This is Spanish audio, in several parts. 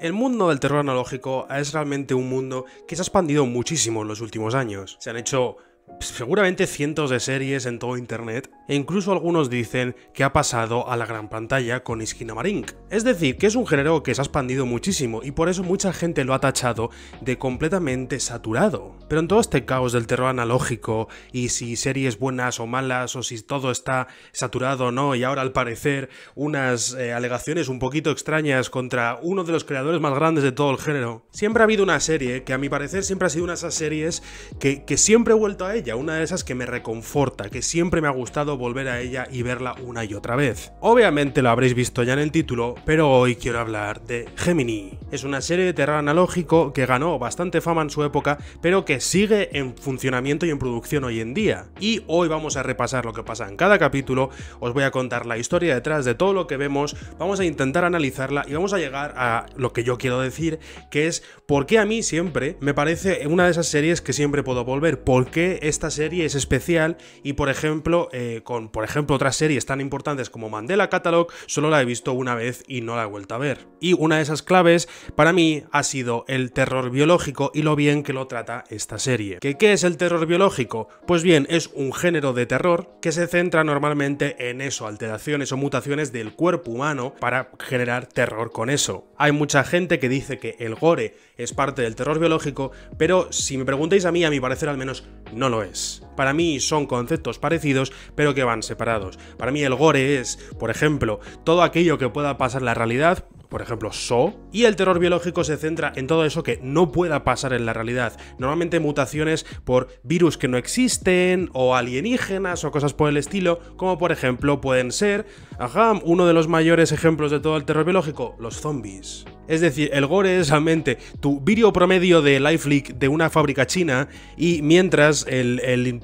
El mundo del terror analógico es realmente un mundo que se ha expandido muchísimo en los últimos años. Se han hecho pues, seguramente cientos de series en todo Internet e incluso algunos dicen que ha pasado a la gran pantalla con Marink. Es decir, que es un género que se ha expandido muchísimo y por eso mucha gente lo ha tachado de completamente saturado. Pero en todo este caos del terror analógico y si series buenas o malas o si todo está saturado o no y ahora al parecer unas eh, alegaciones un poquito extrañas contra uno de los creadores más grandes de todo el género, siempre ha habido una serie que a mi parecer siempre ha sido una de esas series que siempre he vuelto a ella, una de esas que me reconforta, que siempre me ha gustado volver a ella y verla una y otra vez. Obviamente lo habréis visto ya en el título, pero hoy quiero hablar de Gemini. Es una serie de terror analógico que ganó bastante fama en su época, pero que sigue en funcionamiento y en producción hoy en día. Y hoy vamos a repasar lo que pasa en cada capítulo, os voy a contar la historia detrás de todo lo que vemos, vamos a intentar analizarla y vamos a llegar a lo que yo quiero decir, que es por qué a mí siempre me parece una de esas series que siempre puedo volver, por qué esta serie es especial y por ejemplo eh, con, por ejemplo, otras series tan importantes como Mandela Catalog, solo la he visto una vez y no la he vuelto a ver. Y una de esas claves para mí ha sido el terror biológico y lo bien que lo trata esta serie. ¿Qué es el terror biológico? Pues bien, es un género de terror que se centra normalmente en eso, alteraciones o mutaciones del cuerpo humano para generar terror con eso. Hay mucha gente que dice que el gore es parte del terror biológico, pero si me preguntáis a mí, a mi parecer al menos, no lo es para mí son conceptos parecidos, pero que van separados. Para mí el gore es, por ejemplo, todo aquello que pueda pasar en la realidad, por ejemplo, So, y el terror biológico se centra en todo eso que no pueda pasar en la realidad. Normalmente mutaciones por virus que no existen, o alienígenas, o cosas por el estilo, como por ejemplo pueden ser, ajá, uno de los mayores ejemplos de todo el terror biológico, los zombies. Es decir, el gore es realmente tu vídeo promedio de Life Leak de una fábrica china y mientras el,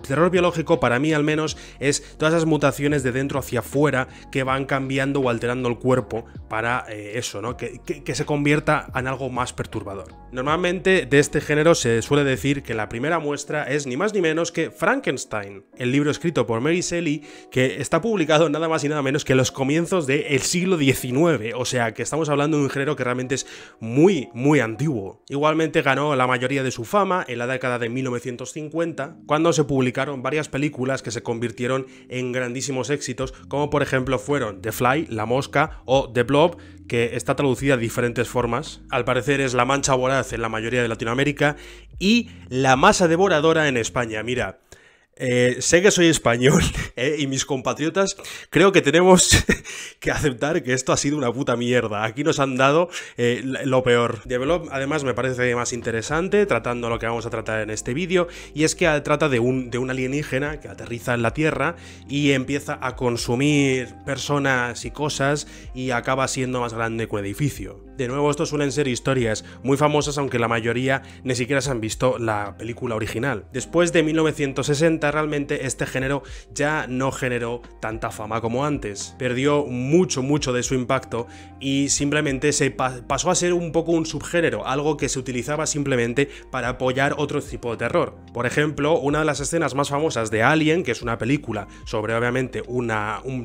terror biológico, para mí al menos, es todas esas mutaciones de dentro hacia afuera que van cambiando o alterando el cuerpo para eh, eso, ¿no? Que, se convierta en algo más perturbador. Normalmente de este género se suele decir que la primera muestra es ni más ni menos que Frankenstein, el libro escrito por Mary Shelley que está publicado nada más y nada menos que los comienzos del siglo XIX, o sea que estamos hablando de un género que realmente muy, muy antiguo. Igualmente ganó la mayoría de su fama en la década de 1950, cuando se publicaron varias películas que se convirtieron en grandísimos éxitos, como por ejemplo fueron The Fly, La Mosca o The Blob, que está traducida de diferentes formas. Al parecer es La Mancha Voraz en la mayoría de Latinoamérica y La Masa Devoradora en España. Mira, eh, sé que soy español eh, y mis compatriotas creo que tenemos que aceptar que esto ha sido una puta mierda. Aquí nos han dado eh, lo peor. Develop además me parece más interesante tratando lo que vamos a tratar en este vídeo y es que trata de un, de un alienígena que aterriza en la Tierra y empieza a consumir personas y cosas y acaba siendo más grande que un edificio. De nuevo, estos suelen ser historias muy famosas, aunque la mayoría ni siquiera se han visto la película original. Después de 1960, realmente este género ya no generó tanta fama como antes. Perdió mucho, mucho de su impacto y simplemente se pasó a ser un poco un subgénero, algo que se utilizaba simplemente para apoyar otro tipo de terror. Por ejemplo, una de las escenas más famosas de Alien, que es una película sobre obviamente un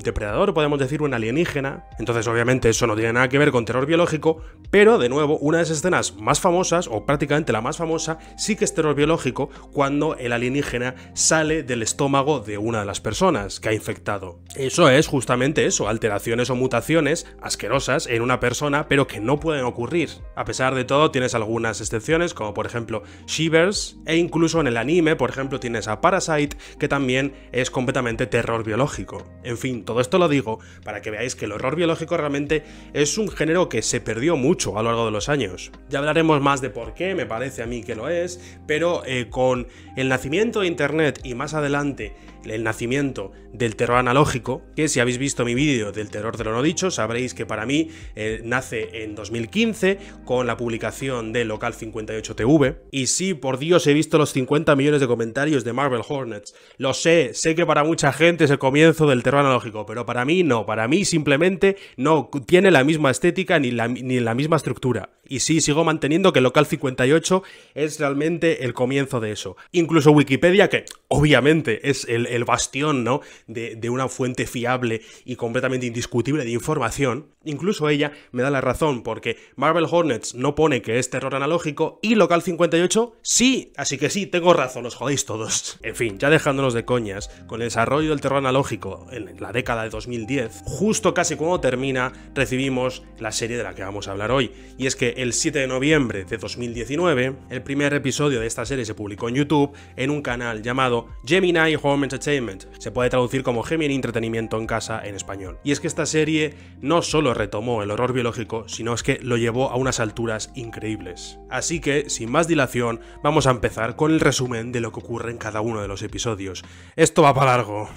depredador, podemos decir un alienígena, entonces obviamente eso no tiene nada que ver con terror biológico, pero de nuevo, una de las escenas más famosas, o prácticamente la más famosa, sí que es terror biológico, cuando el alienígena sale del estómago de una de las personas que ha infectado. Eso es justamente eso, alteraciones o mutaciones asquerosas en una persona, pero que no pueden ocurrir. A pesar de todo, tienes algunas excepciones, como por ejemplo Shivers, e incluso en el anime, por ejemplo, tienes a Parasite, que también es completamente terror biológico. En fin, todo esto lo digo para que veáis que el horror biológico realmente es un género que se perdió mucho a lo largo de los años. Ya hablaremos más de por qué, me parece a mí que lo es, pero eh, con el nacimiento de Internet y más adelante el nacimiento del terror analógico, que si habéis visto mi vídeo del terror de lo no dicho, sabréis que para mí eh, nace en 2015 con la publicación de Local 58 TV. Y sí, por Dios, he visto los 50 millones de comentarios de Marvel Hornets. Lo sé, sé que para mucha gente es el comienzo del terror analógico, pero para mí no, para mí simplemente no tiene la misma estética ni la, ni la misma estructura. Y sí, sigo manteniendo que Local 58 es realmente el comienzo de eso. Incluso Wikipedia, que obviamente es el, el bastión, ¿no? De, una fuente fiable y completamente indiscutible de información. Incluso ella me da la razón, porque Marvel Hornets no pone que es terror analógico y Local 58 sí, así que sí, tengo razón, os jodéis todos. En fin, ya dejándonos de coñas, con el desarrollo del terror analógico en la década de 2010, justo casi cuando termina, recibimos la serie de la que vamos a hablar hoy. Y es que el 7 de noviembre de 2019, el primer episodio de esta serie se publicó en YouTube en un canal llamado Gemini Home Entertainment. Se puede traducir como Gemini Entretenimiento en casa en español. Y es que esta serie no solo retomó el horror biológico, sino es que lo llevó a unas alturas increíbles. Así que, sin más dilación, vamos a empezar con el resumen de lo que ocurre en cada uno de los episodios. Esto va para largo.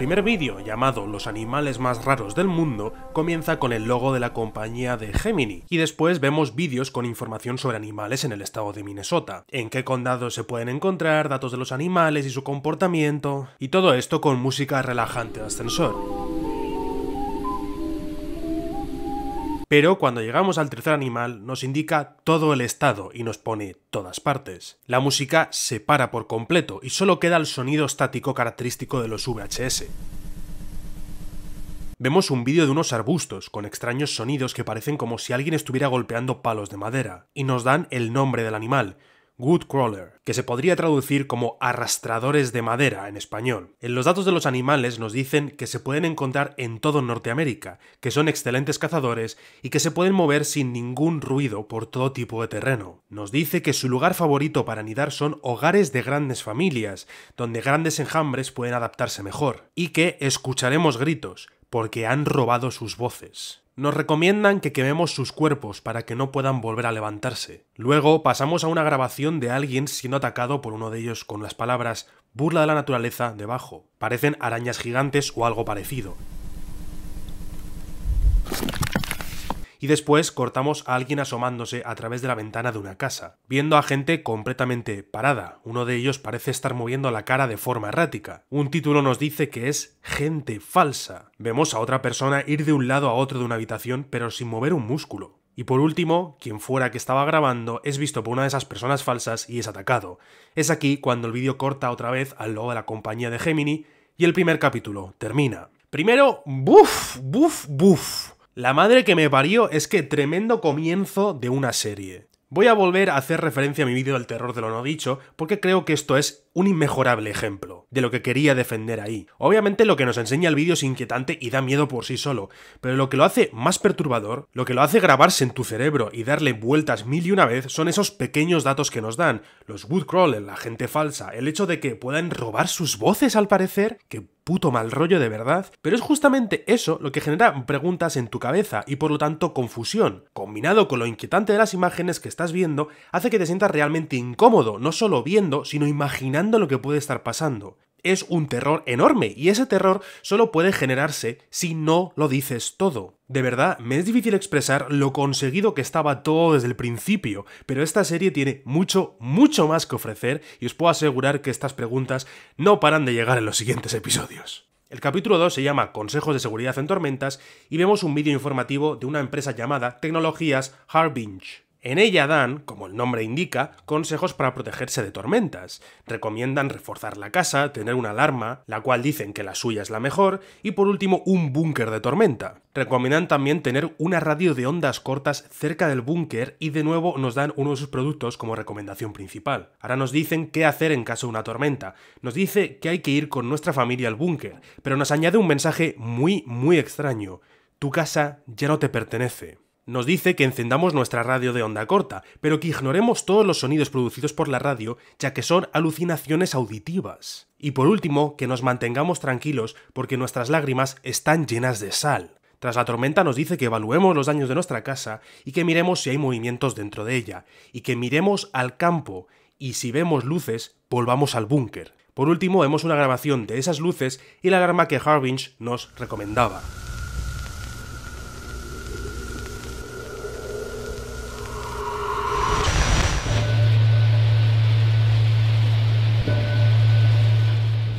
El primer vídeo, llamado Los animales más raros del mundo, comienza con el logo de la compañía de Gemini, y después vemos vídeos con información sobre animales en el estado de Minnesota, en qué condados se pueden encontrar, datos de los animales y su comportamiento, y todo esto con música relajante de ascensor. Pero cuando llegamos al tercer animal nos indica todo el estado y nos pone todas partes. La música se para por completo y solo queda el sonido estático característico de los VHS. Vemos un vídeo de unos arbustos, con extraños sonidos que parecen como si alguien estuviera golpeando palos de madera, y nos dan el nombre del animal, Crawler, que se podría traducir como arrastradores de madera en español. En los datos de los animales nos dicen que se pueden encontrar en todo Norteamérica, que son excelentes cazadores y que se pueden mover sin ningún ruido por todo tipo de terreno. Nos dice que su lugar favorito para anidar son hogares de grandes familias, donde grandes enjambres pueden adaptarse mejor, y que escucharemos gritos, porque han robado sus voces. Nos recomiendan que quememos sus cuerpos para que no puedan volver a levantarse. Luego pasamos a una grabación de alguien siendo atacado por uno de ellos con las palabras burla de la naturaleza debajo. Parecen arañas gigantes o algo parecido y después cortamos a alguien asomándose a través de la ventana de una casa, viendo a gente completamente parada. Uno de ellos parece estar moviendo la cara de forma errática. Un título nos dice que es gente falsa. Vemos a otra persona ir de un lado a otro de una habitación pero sin mover un músculo. Y por último, quien fuera que estaba grabando es visto por una de esas personas falsas y es atacado. Es aquí cuando el vídeo corta otra vez al logo de la compañía de Gemini y el primer capítulo termina. Primero, buf, buf, buf. La madre que me parió es que tremendo comienzo de una serie. Voy a volver a hacer referencia a mi vídeo del terror de lo no dicho, porque creo que esto es un inmejorable ejemplo de lo que quería defender ahí. Obviamente lo que nos enseña el vídeo es inquietante y da miedo por sí solo, pero lo que lo hace más perturbador, lo que lo hace grabarse en tu cerebro y darle vueltas mil y una vez, son esos pequeños datos que nos dan, los woodcrawlers, la gente falsa, el hecho de que puedan robar sus voces al parecer, que puto mal rollo de verdad, pero es justamente eso lo que genera preguntas en tu cabeza y por lo tanto confusión. Combinado con lo inquietante de las imágenes que estás viendo, hace que te sientas realmente incómodo, no solo viendo, sino imaginando lo que puede estar pasando es un terror enorme y ese terror solo puede generarse si no lo dices todo. De verdad, me es difícil expresar lo conseguido que estaba todo desde el principio, pero esta serie tiene mucho, mucho más que ofrecer y os puedo asegurar que estas preguntas no paran de llegar en los siguientes episodios. El capítulo 2 se llama Consejos de Seguridad en Tormentas y vemos un vídeo informativo de una empresa llamada Tecnologías Harbinge. En ella dan, como el nombre indica, consejos para protegerse de tormentas. Recomiendan reforzar la casa, tener una alarma, la cual dicen que la suya es la mejor, y por último un búnker de tormenta. Recomiendan también tener una radio de ondas cortas cerca del búnker y de nuevo nos dan uno de sus productos como recomendación principal. Ahora nos dicen qué hacer en caso de una tormenta. Nos dice que hay que ir con nuestra familia al búnker, pero nos añade un mensaje muy, muy extraño. Tu casa ya no te pertenece. Nos dice que encendamos nuestra radio de onda corta, pero que ignoremos todos los sonidos producidos por la radio, ya que son alucinaciones auditivas. Y por último, que nos mantengamos tranquilos porque nuestras lágrimas están llenas de sal. Tras la tormenta nos dice que evaluemos los daños de nuestra casa y que miremos si hay movimientos dentro de ella, y que miremos al campo, y si vemos luces, volvamos al búnker. Por último, vemos una grabación de esas luces y la alarma que Harbinger nos recomendaba.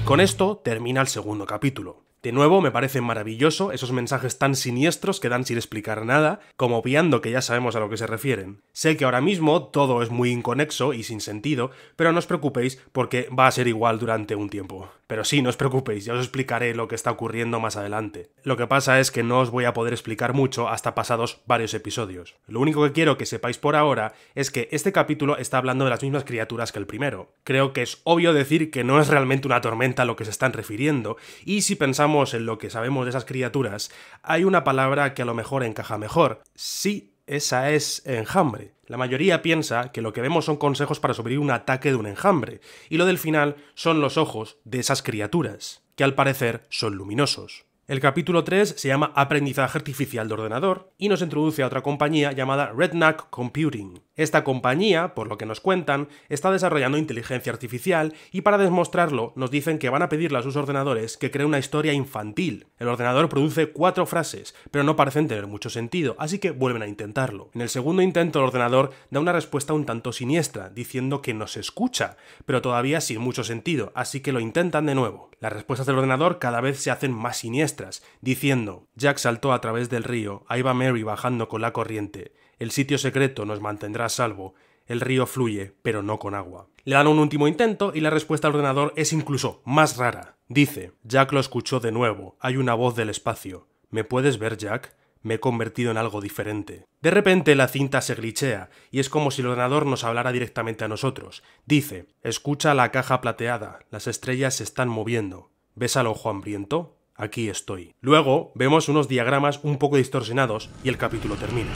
con esto termina el segundo capítulo. De nuevo, me parece maravilloso esos mensajes tan siniestros que dan sin explicar nada, como obviando que ya sabemos a lo que se refieren. Sé que ahora mismo todo es muy inconexo y sin sentido, pero no os preocupéis porque va a ser igual durante un tiempo. Pero sí, no os preocupéis, ya os explicaré lo que está ocurriendo más adelante. Lo que pasa es que no os voy a poder explicar mucho hasta pasados varios episodios. Lo único que quiero que sepáis por ahora es que este capítulo está hablando de las mismas criaturas que el primero. Creo que es obvio decir que no es realmente una tormenta a lo que se están refiriendo, y si pensamos en lo que sabemos de esas criaturas, hay una palabra que a lo mejor encaja mejor. Sí, esa es enjambre. La mayoría piensa que lo que vemos son consejos para sobrevivir un ataque de un enjambre, y lo del final son los ojos de esas criaturas, que al parecer son luminosos. El capítulo 3 se llama Aprendizaje Artificial de Ordenador y nos introduce a otra compañía llamada Redknack Computing. Esta compañía, por lo que nos cuentan, está desarrollando inteligencia artificial y para demostrarlo nos dicen que van a pedirle a sus ordenadores que cree una historia infantil. El ordenador produce cuatro frases, pero no parecen tener mucho sentido, así que vuelven a intentarlo. En el segundo intento el ordenador da una respuesta un tanto siniestra, diciendo que nos escucha, pero todavía sin mucho sentido, así que lo intentan de nuevo. Las respuestas del ordenador cada vez se hacen más siniestras, diciendo, Jack saltó a través del río, ahí va Mary bajando con la corriente, el sitio secreto nos mantendrá a salvo. El río fluye, pero no con agua. Le dan un último intento y la respuesta al ordenador es incluso más rara. Dice, Jack lo escuchó de nuevo, hay una voz del espacio. ¿Me puedes ver, Jack? me he convertido en algo diferente. De repente la cinta se glitchea, y es como si el ordenador nos hablara directamente a nosotros. Dice, escucha la caja plateada, las estrellas se están moviendo. ¿Ves al ojo hambriento? Aquí estoy. Luego vemos unos diagramas un poco distorsionados y el capítulo termina.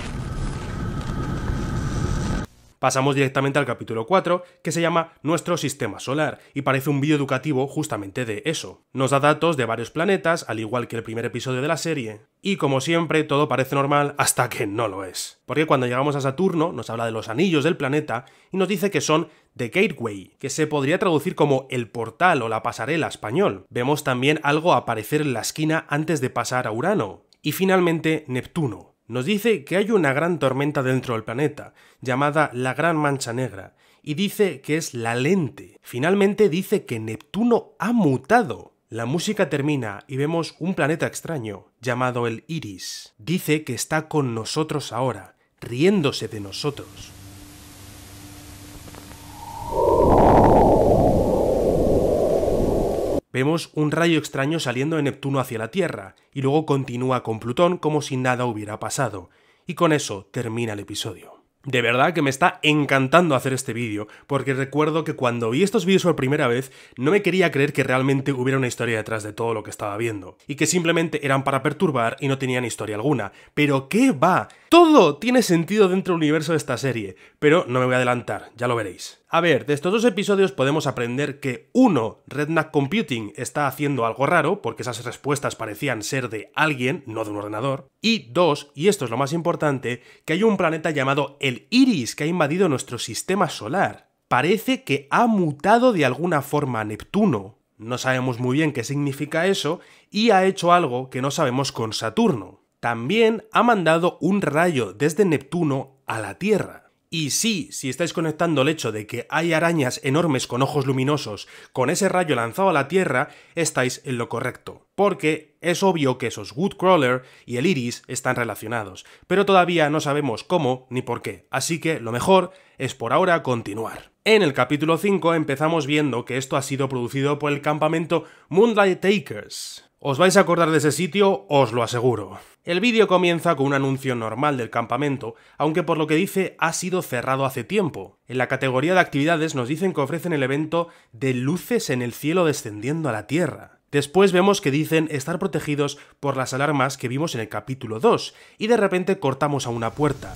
Pasamos directamente al capítulo 4, que se llama Nuestro Sistema Solar, y parece un vídeo educativo justamente de eso. Nos da datos de varios planetas, al igual que el primer episodio de la serie. Y como siempre, todo parece normal hasta que no lo es. Porque cuando llegamos a Saturno, nos habla de los anillos del planeta y nos dice que son The Gateway, que se podría traducir como el portal o la pasarela español. Vemos también algo aparecer en la esquina antes de pasar a Urano. Y finalmente, Neptuno, nos dice que hay una gran tormenta dentro del planeta, llamada la Gran Mancha Negra, y dice que es la lente. Finalmente dice que Neptuno ha mutado. La música termina y vemos un planeta extraño, llamado el Iris. Dice que está con nosotros ahora, riéndose de nosotros. Vemos un rayo extraño saliendo de Neptuno hacia la Tierra, y luego continúa con Plutón como si nada hubiera pasado. Y con eso termina el episodio. De verdad que me está encantando hacer este vídeo, porque recuerdo que cuando vi estos vídeos por primera vez, no me quería creer que realmente hubiera una historia detrás de todo lo que estaba viendo, y que simplemente eran para perturbar y no tenían historia alguna. Pero ¿qué va? Todo tiene sentido dentro del universo de esta serie, pero no me voy a adelantar, ya lo veréis. A ver, de estos dos episodios podemos aprender que uno, Redneck Computing está haciendo algo raro, porque esas respuestas parecían ser de alguien, no de un ordenador. Y dos, Y esto es lo más importante, que hay un planeta llamado el Iris que ha invadido nuestro sistema solar. Parece que ha mutado de alguna forma a Neptuno. No sabemos muy bien qué significa eso, y ha hecho algo que no sabemos con Saturno. También ha mandado un rayo desde Neptuno a la Tierra. Y sí, si estáis conectando el hecho de que hay arañas enormes con ojos luminosos con ese rayo lanzado a la Tierra, estáis en lo correcto, porque es obvio que esos Woodcrawler y el Iris están relacionados, pero todavía no sabemos cómo ni por qué, así que lo mejor es por ahora continuar. En el capítulo 5 empezamos viendo que esto ha sido producido por el campamento Moonlight Takers, os vais a acordar de ese sitio, os lo aseguro. El vídeo comienza con un anuncio normal del campamento, aunque por lo que dice ha sido cerrado hace tiempo. En la categoría de actividades nos dicen que ofrecen el evento de luces en el cielo descendiendo a la Tierra. Después vemos que dicen estar protegidos por las alarmas que vimos en el capítulo 2, y de repente cortamos a una puerta.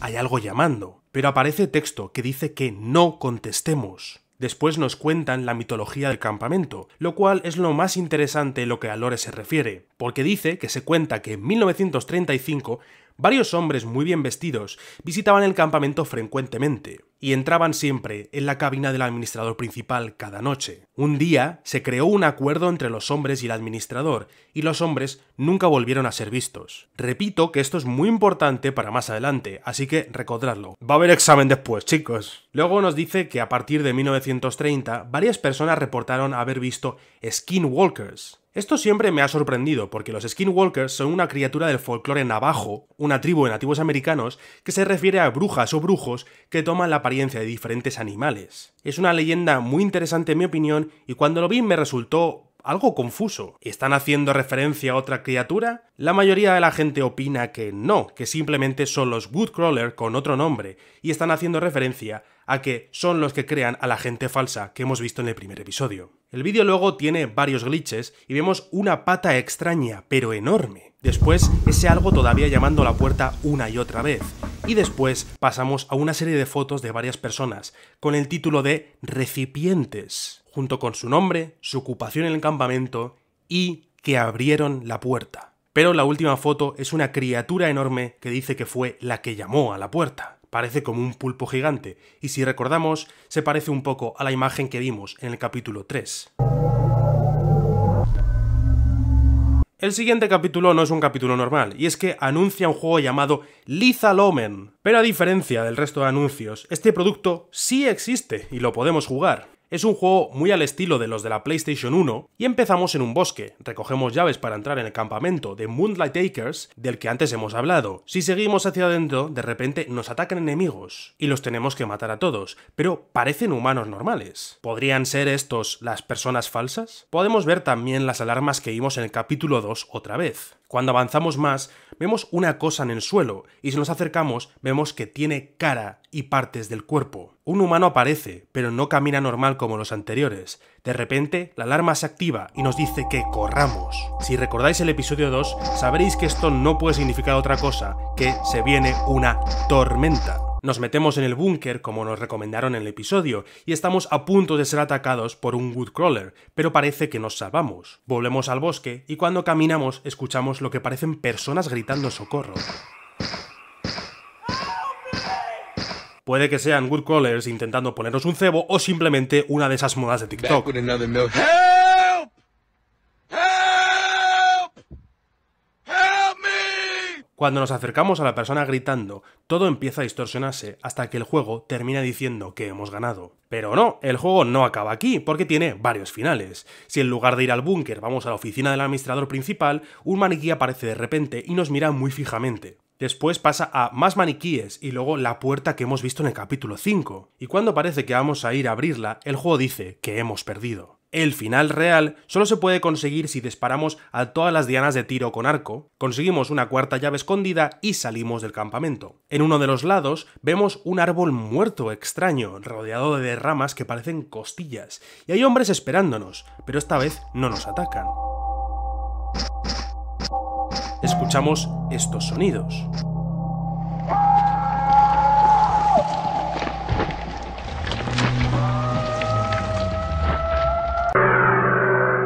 Hay algo llamando. Pero aparece texto que dice que no contestemos. Después nos cuentan la mitología del campamento, lo cual es lo más interesante lo que a Lore se refiere, porque dice que se cuenta que en 1935 varios hombres muy bien vestidos visitaban el campamento frecuentemente, y entraban siempre en la cabina del administrador principal cada noche. Un día se creó un acuerdo entre los hombres y el administrador, y los hombres nunca volvieron a ser vistos. Repito que esto es muy importante para más adelante, así que recordadlo. Va a haber examen después, chicos. Luego nos dice que a partir de 1930, varias personas reportaron haber visto skinwalkers, esto siempre me ha sorprendido, porque los skinwalkers son una criatura del folclore navajo, una tribu de nativos americanos, que se refiere a brujas o brujos que toman la de diferentes animales. Es una leyenda muy interesante en mi opinión y cuando lo vi me resultó algo confuso. ¿Están haciendo referencia a otra criatura? La mayoría de la gente opina que no, que simplemente son los Woodcrawler con otro nombre y están haciendo referencia a que son los que crean a la gente falsa que hemos visto en el primer episodio. El vídeo luego tiene varios glitches y vemos una pata extraña, pero enorme. Después, ese algo todavía llamando a la puerta una y otra vez. Y después pasamos a una serie de fotos de varias personas, con el título de recipientes, junto con su nombre, su ocupación en el campamento y que abrieron la puerta. Pero la última foto es una criatura enorme que dice que fue la que llamó a la puerta parece como un pulpo gigante, y si recordamos, se parece un poco a la imagen que vimos en el capítulo 3. El siguiente capítulo no es un capítulo normal, y es que anuncia un juego llamado Lethal lomen Pero a diferencia del resto de anuncios, este producto sí existe y lo podemos jugar. Es un juego muy al estilo de los de la PlayStation 1 y empezamos en un bosque, recogemos llaves para entrar en el campamento de Moonlight Acres del que antes hemos hablado. Si seguimos hacia adentro, de repente nos atacan enemigos y los tenemos que matar a todos, pero parecen humanos normales. ¿Podrían ser estos las personas falsas? Podemos ver también las alarmas que vimos en el capítulo 2 otra vez. Cuando avanzamos más, vemos una cosa en el suelo, y si nos acercamos, vemos que tiene cara y partes del cuerpo. Un humano aparece, pero no camina normal como los anteriores. De repente, la alarma se activa y nos dice que corramos. Si recordáis el episodio 2, sabréis que esto no puede significar otra cosa que se viene una tormenta. Nos metemos en el búnker, como nos recomendaron en el episodio, y estamos a punto de ser atacados por un woodcrawler, pero parece que nos salvamos. Volvemos al bosque, y cuando caminamos escuchamos lo que parecen personas gritando socorro. Puede que sean woodcrawlers intentando ponernos un cebo o simplemente una de esas modas de TikTok. Cuando nos acercamos a la persona gritando, todo empieza a distorsionarse hasta que el juego termina diciendo que hemos ganado. Pero no, el juego no acaba aquí, porque tiene varios finales. Si en lugar de ir al búnker vamos a la oficina del administrador principal, un maniquí aparece de repente y nos mira muy fijamente. Después pasa a más maniquíes y luego la puerta que hemos visto en el capítulo 5. Y cuando parece que vamos a ir a abrirla, el juego dice que hemos perdido. El final real solo se puede conseguir si disparamos a todas las dianas de tiro con arco, conseguimos una cuarta llave escondida y salimos del campamento. En uno de los lados vemos un árbol muerto extraño, rodeado de ramas que parecen costillas, y hay hombres esperándonos, pero esta vez no nos atacan. Escuchamos estos sonidos.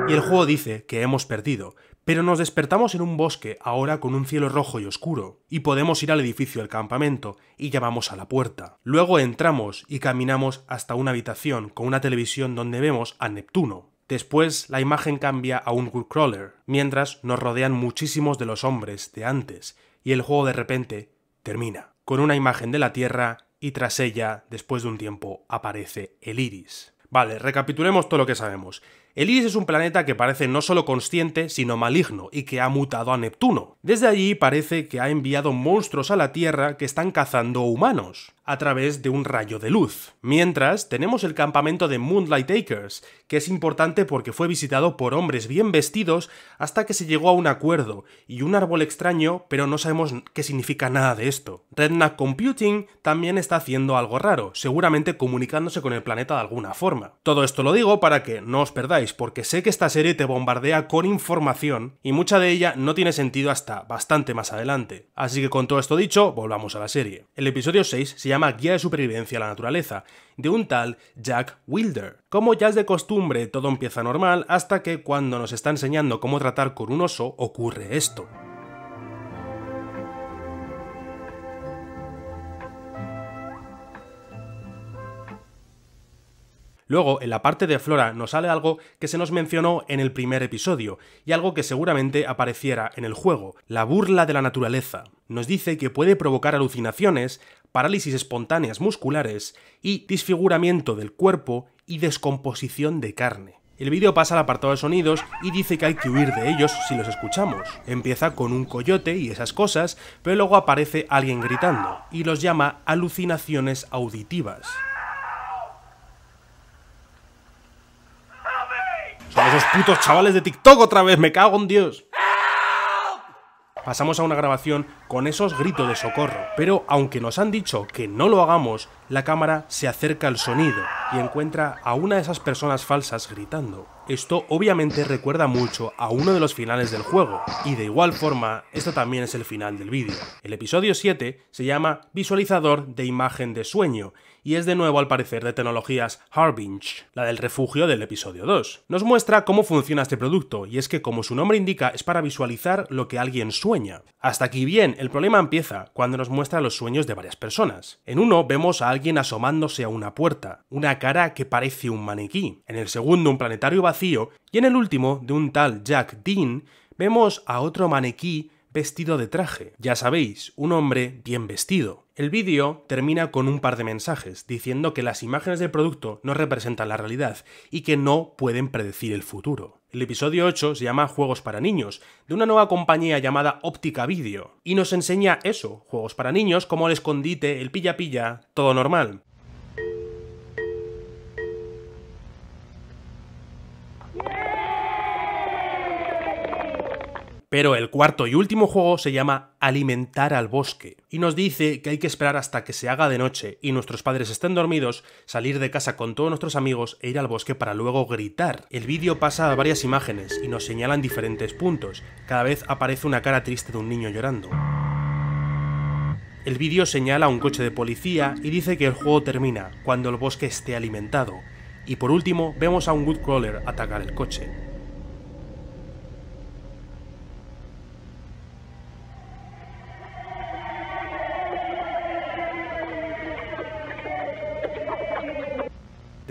Y el juego dice que hemos perdido, pero nos despertamos en un bosque ahora con un cielo rojo y oscuro, y podemos ir al edificio del campamento, y llamamos a la puerta. Luego entramos y caminamos hasta una habitación con una televisión donde vemos a Neptuno. Después la imagen cambia a un crawler mientras nos rodean muchísimos de los hombres de antes, y el juego de repente termina, con una imagen de la Tierra y tras ella, después de un tiempo, aparece el iris. Vale, recapitulemos todo lo que sabemos. El es un planeta que parece no solo consciente, sino maligno, y que ha mutado a Neptuno. Desde allí parece que ha enviado monstruos a la Tierra que están cazando humanos a través de un rayo de luz. Mientras, tenemos el campamento de Moonlight Acres, que es importante porque fue visitado por hombres bien vestidos hasta que se llegó a un acuerdo, y un árbol extraño, pero no sabemos qué significa nada de esto. Redna Computing también está haciendo algo raro, seguramente comunicándose con el planeta de alguna forma. Todo esto lo digo para que no os perdáis, porque sé que esta serie te bombardea con información, y mucha de ella no tiene sentido hasta bastante más adelante. Así que con todo esto dicho, volvamos a la serie. El episodio 6 se llama Guía de Supervivencia a la Naturaleza, de un tal Jack Wilder. Como ya es de costumbre, todo empieza normal hasta que cuando nos está enseñando cómo tratar con un oso ocurre esto. Luego, en la parte de flora nos sale algo que se nos mencionó en el primer episodio, y algo que seguramente apareciera en el juego, la burla de la naturaleza. Nos dice que puede provocar alucinaciones, parálisis espontáneas musculares y disfiguramiento del cuerpo y descomposición de carne. El vídeo pasa al apartado de sonidos y dice que hay que huir de ellos si los escuchamos. Empieza con un coyote y esas cosas, pero luego aparece alguien gritando y los llama alucinaciones auditivas. Son esos putos chavales de TikTok otra vez, me cago en Dios pasamos a una grabación con esos gritos de socorro. Pero aunque nos han dicho que no lo hagamos, la cámara se acerca al sonido y encuentra a una de esas personas falsas gritando. Esto obviamente recuerda mucho a uno de los finales del juego, y de igual forma, esto también es el final del vídeo. El episodio 7 se llama Visualizador de imagen de sueño, y es de nuevo al parecer de tecnologías Harbinch, la del refugio del episodio 2. Nos muestra cómo funciona este producto, y es que como su nombre indica es para visualizar lo que alguien sueña. Hasta aquí bien, el problema empieza cuando nos muestra los sueños de varias personas. En uno vemos a alguien asomándose a una puerta, una cara que parece un maniquí, en el segundo un planetario vacío, y en el último, de un tal Jack Dean, vemos a otro maniquí vestido de traje. Ya sabéis, un hombre bien vestido. El vídeo termina con un par de mensajes diciendo que las imágenes del producto no representan la realidad y que no pueden predecir el futuro. El episodio 8 se llama Juegos para niños, de una nueva compañía llamada Óptica Video, y nos enseña eso, juegos para niños como el escondite, el pilla pilla, todo normal. Pero el cuarto y último juego se llama Alimentar al bosque y nos dice que hay que esperar hasta que se haga de noche y nuestros padres estén dormidos, salir de casa con todos nuestros amigos e ir al bosque para luego gritar. El vídeo pasa a varias imágenes y nos señalan diferentes puntos. Cada vez aparece una cara triste de un niño llorando. El vídeo señala un coche de policía y dice que el juego termina cuando el bosque esté alimentado. Y por último, vemos a un Woodcrawler atacar el coche.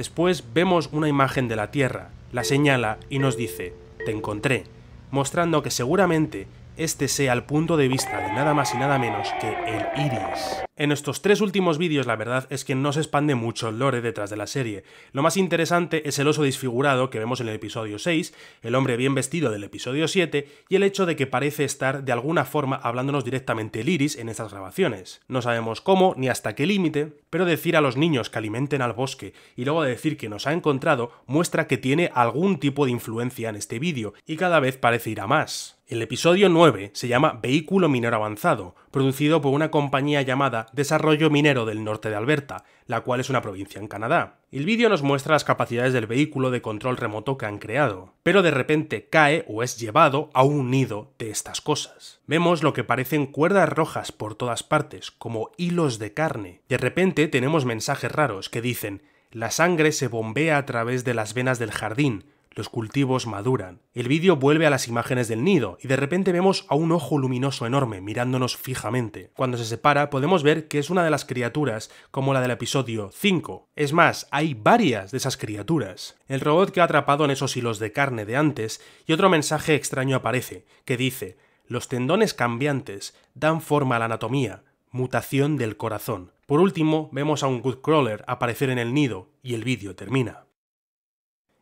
Después vemos una imagen de la Tierra, la señala y nos dice, te encontré, mostrando que seguramente este sea el punto de vista de nada más y nada menos que el Iris. En estos tres últimos vídeos la verdad es que no se expande mucho el lore detrás de la serie. Lo más interesante es el oso disfigurado que vemos en el episodio 6, el hombre bien vestido del episodio 7 y el hecho de que parece estar de alguna forma hablándonos directamente el Iris en estas grabaciones. No sabemos cómo ni hasta qué límite, pero decir a los niños que alimenten al bosque y luego decir que nos ha encontrado muestra que tiene algún tipo de influencia en este vídeo y cada vez parece ir a más. El episodio 9 se llama Vehículo Minero Avanzado, producido por una compañía llamada Desarrollo Minero del Norte de Alberta, la cual es una provincia en Canadá. El vídeo nos muestra las capacidades del vehículo de control remoto que han creado, pero de repente cae o es llevado a un nido de estas cosas. Vemos lo que parecen cuerdas rojas por todas partes, como hilos de carne. De repente tenemos mensajes raros que dicen la sangre se bombea a través de las venas del jardín, los cultivos maduran. El vídeo vuelve a las imágenes del nido y de repente vemos a un ojo luminoso enorme mirándonos fijamente. Cuando se separa podemos ver que es una de las criaturas como la del episodio 5. Es más, hay varias de esas criaturas. El robot que ha atrapado en esos hilos de carne de antes y otro mensaje extraño aparece, que dice, los tendones cambiantes dan forma a la anatomía, mutación del corazón. Por último, vemos a un Goodcrawler aparecer en el nido y el vídeo termina.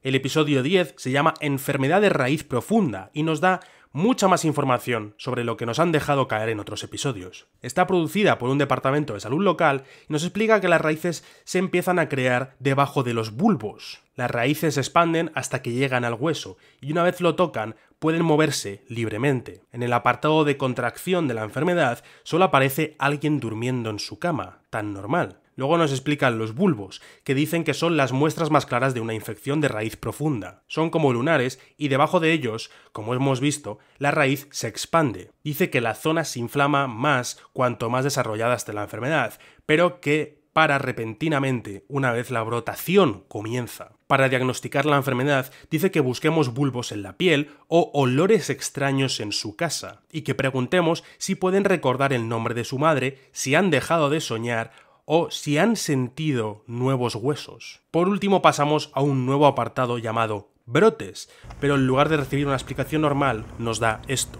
El episodio 10 se llama Enfermedad de raíz profunda y nos da mucha más información sobre lo que nos han dejado caer en otros episodios. Está producida por un departamento de salud local y nos explica que las raíces se empiezan a crear debajo de los bulbos. Las raíces se expanden hasta que llegan al hueso y una vez lo tocan pueden moverse libremente. En el apartado de contracción de la enfermedad solo aparece alguien durmiendo en su cama, tan normal. Luego nos explican los bulbos, que dicen que son las muestras más claras de una infección de raíz profunda. Son como lunares y debajo de ellos, como hemos visto, la raíz se expande. Dice que la zona se inflama más cuanto más desarrollada esté la enfermedad, pero que para repentinamente una vez la brotación comienza. Para diagnosticar la enfermedad, dice que busquemos bulbos en la piel o olores extraños en su casa, y que preguntemos si pueden recordar el nombre de su madre, si han dejado de soñar o si han sentido nuevos huesos. Por último pasamos a un nuevo apartado llamado brotes, pero en lugar de recibir una explicación normal nos da esto.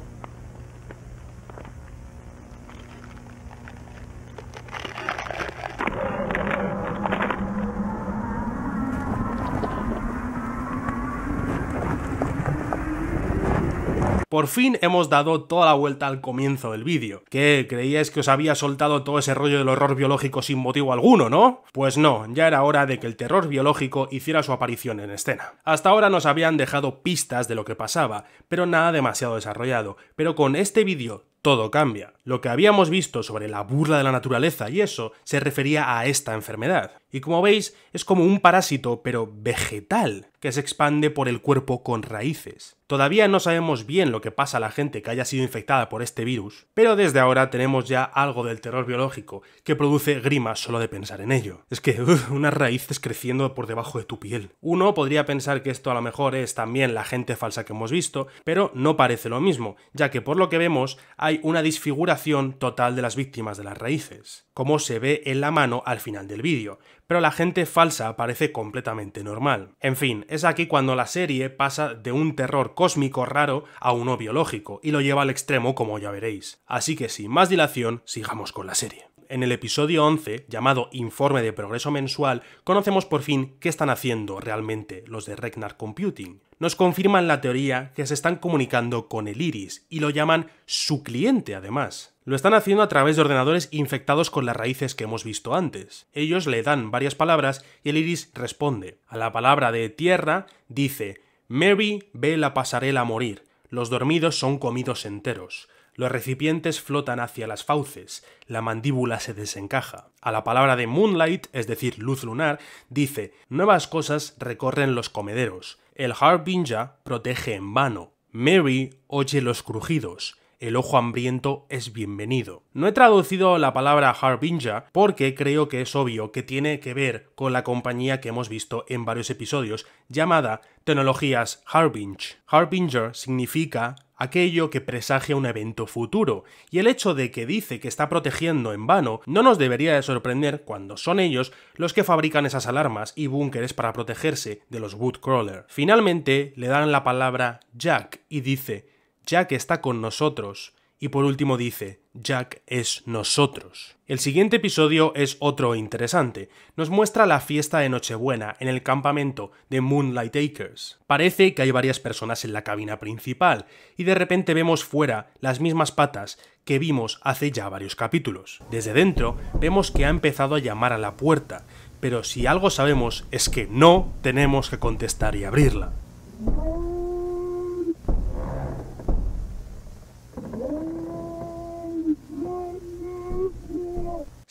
Por fin hemos dado toda la vuelta al comienzo del vídeo. ¿Qué? ¿Creíais que os había soltado todo ese rollo del horror biológico sin motivo alguno, no? Pues no, ya era hora de que el terror biológico hiciera su aparición en escena. Hasta ahora nos habían dejado pistas de lo que pasaba, pero nada demasiado desarrollado. Pero con este vídeo todo cambia. Lo que habíamos visto sobre la burla de la naturaleza y eso se refería a esta enfermedad. Y como veis, es como un parásito, pero vegetal, que se expande por el cuerpo con raíces. Todavía no sabemos bien lo que pasa a la gente que haya sido infectada por este virus, pero desde ahora tenemos ya algo del terror biológico que produce grimas solo de pensar en ello. Es que unas raíces creciendo por debajo de tu piel. Uno podría pensar que esto a lo mejor es también la gente falsa que hemos visto, pero no parece lo mismo, ya que por lo que vemos hay una disfiguración total de las víctimas de las raíces como se ve en la mano al final del vídeo, pero la gente falsa parece completamente normal. En fin, es aquí cuando la serie pasa de un terror cósmico raro a uno biológico, y lo lleva al extremo como ya veréis. Así que sin más dilación, sigamos con la serie. En el episodio 11, llamado Informe de Progreso Mensual, conocemos por fin qué están haciendo realmente los de Regnar Computing. Nos confirman la teoría que se están comunicando con el Iris y lo llaman su cliente además. Lo están haciendo a través de ordenadores infectados con las raíces que hemos visto antes. Ellos le dan varias palabras y el Iris responde. A la palabra de tierra dice Mary ve la pasarela morir, los dormidos son comidos enteros. Los recipientes flotan hacia las fauces, la mandíbula se desencaja. A la palabra de moonlight, es decir, luz lunar, dice, nuevas cosas recorren los comederos. El Harbinger protege en vano. Mary oye los crujidos el ojo hambriento es bienvenido. No he traducido la palabra Harbinger porque creo que es obvio que tiene que ver con la compañía que hemos visto en varios episodios, llamada Tecnologías Harbinger. Harbinger significa aquello que presagia un evento futuro, y el hecho de que dice que está protegiendo en vano no nos debería de sorprender cuando son ellos los que fabrican esas alarmas y búnkeres para protegerse de los Woodcrawler. Finalmente le dan la palabra Jack y dice, Jack está con nosotros, y por último dice, Jack es nosotros. El siguiente episodio es otro interesante. Nos muestra la fiesta de Nochebuena en el campamento de Moonlight Acres. Parece que hay varias personas en la cabina principal, y de repente vemos fuera las mismas patas que vimos hace ya varios capítulos. Desde dentro vemos que ha empezado a llamar a la puerta, pero si algo sabemos es que no tenemos que contestar y abrirla.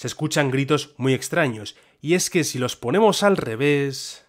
se escuchan gritos muy extraños, y es que si los ponemos al revés...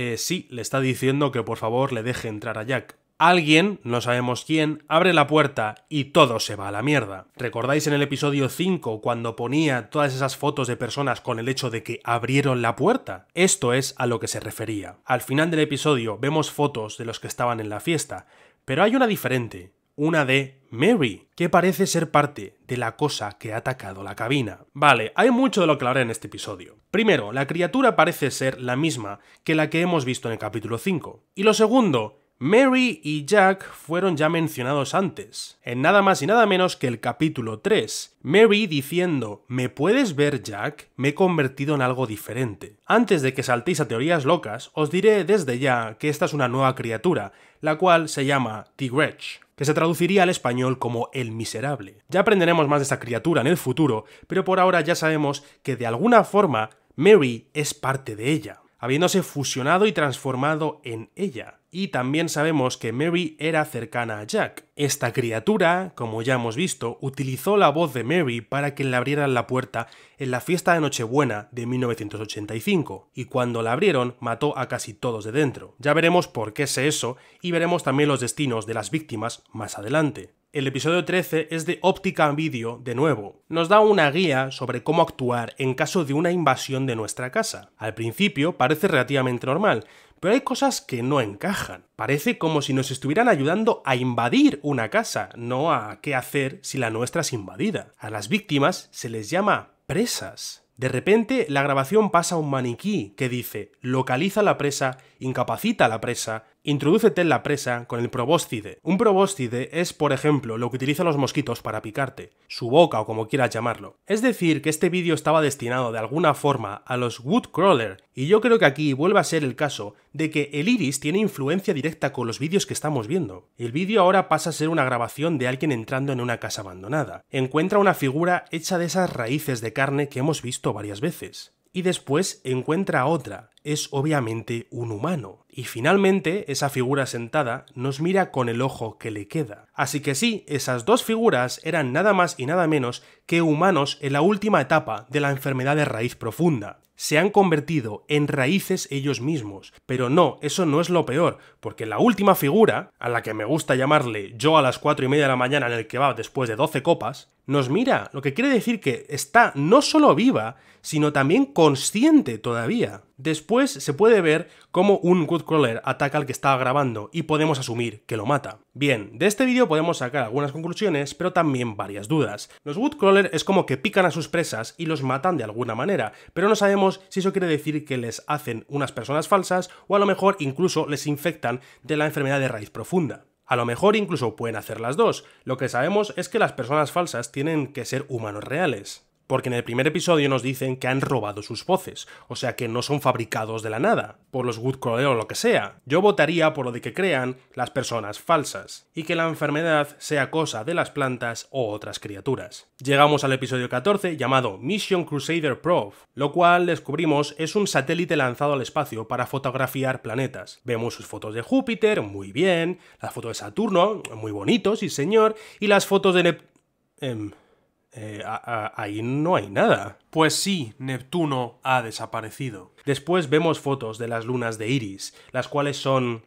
eh, sí le está diciendo que por favor le deje entrar a Jack. Alguien, no sabemos quién, abre la puerta y todo se va a la mierda. ¿Recordáis en el episodio 5 cuando ponía todas esas fotos de personas con el hecho de que abrieron la puerta? Esto es a lo que se refería. Al final del episodio vemos fotos de los que estaban en la fiesta, pero hay una diferente, una de Mary, que parece ser parte de la cosa que ha atacado la cabina. Vale, hay mucho de lo que hablar en este episodio. Primero, la criatura parece ser la misma que la que hemos visto en el capítulo 5. Y lo segundo, Mary y Jack fueron ya mencionados antes, en nada más y nada menos que el capítulo 3. Mary diciendo, ¿me puedes ver Jack? Me he convertido en algo diferente. Antes de que saltéis a teorías locas, os diré desde ya que esta es una nueva criatura, la cual se llama Tigretch que se traduciría al español como El Miserable. Ya aprenderemos más de esta criatura en el futuro, pero por ahora ya sabemos que de alguna forma Mary es parte de ella habiéndose fusionado y transformado en ella. Y también sabemos que Mary era cercana a Jack. Esta criatura, como ya hemos visto, utilizó la voz de Mary para que le abrieran la puerta en la fiesta de Nochebuena de 1985, y cuando la abrieron mató a casi todos de dentro. Ya veremos por qué es eso y veremos también los destinos de las víctimas más adelante. El episodio 13 es de óptica vídeo de nuevo. Nos da una guía sobre cómo actuar en caso de una invasión de nuestra casa. Al principio parece relativamente normal, pero hay cosas que no encajan. Parece como si nos estuvieran ayudando a invadir una casa, no a qué hacer si la nuestra es invadida. A las víctimas se les llama presas. De repente, la grabación pasa a un maniquí que dice localiza la presa, incapacita a la presa, Introdúcete en la presa con el probóscide. Un probóscide es, por ejemplo, lo que utilizan los mosquitos para picarte, su boca o como quieras llamarlo. Es decir, que este vídeo estaba destinado de alguna forma a los woodcrawler, y yo creo que aquí vuelve a ser el caso de que el iris tiene influencia directa con los vídeos que estamos viendo. El vídeo ahora pasa a ser una grabación de alguien entrando en una casa abandonada. Encuentra una figura hecha de esas raíces de carne que hemos visto varias veces y después encuentra otra, es obviamente un humano. Y finalmente, esa figura sentada nos mira con el ojo que le queda. Así que sí, esas dos figuras eran nada más y nada menos que humanos en la última etapa de la enfermedad de raíz profunda se han convertido en raíces ellos mismos. Pero no, eso no es lo peor, porque la última figura, a la que me gusta llamarle yo a las cuatro y media de la mañana en el que va después de 12 copas, nos mira, lo que quiere decir que está no solo viva, sino también consciente todavía. Después se puede ver cómo un Woodcrawler ataca al que estaba grabando y podemos asumir que lo mata. Bien, de este vídeo podemos sacar algunas conclusiones, pero también varias dudas. Los Woodcrawler es como que pican a sus presas y los matan de alguna manera, pero no sabemos si eso quiere decir que les hacen unas personas falsas o a lo mejor incluso les infectan de la enfermedad de raíz profunda. A lo mejor incluso pueden hacer las dos. Lo que sabemos es que las personas falsas tienen que ser humanos reales. Porque en el primer episodio nos dicen que han robado sus voces, o sea que no son fabricados de la nada, por los Woodcore o lo que sea. Yo votaría por lo de que crean las personas falsas, y que la enfermedad sea cosa de las plantas o otras criaturas. Llegamos al episodio 14 llamado Mission Crusader Prof, lo cual descubrimos es un satélite lanzado al espacio para fotografiar planetas. Vemos sus fotos de Júpiter, muy bien, las fotos de Saturno, muy bonito, sí señor, y las fotos de Nep... Em, eh, ahí no hay nada. Pues sí, Neptuno ha desaparecido. Después vemos fotos de las lunas de Iris, las cuales son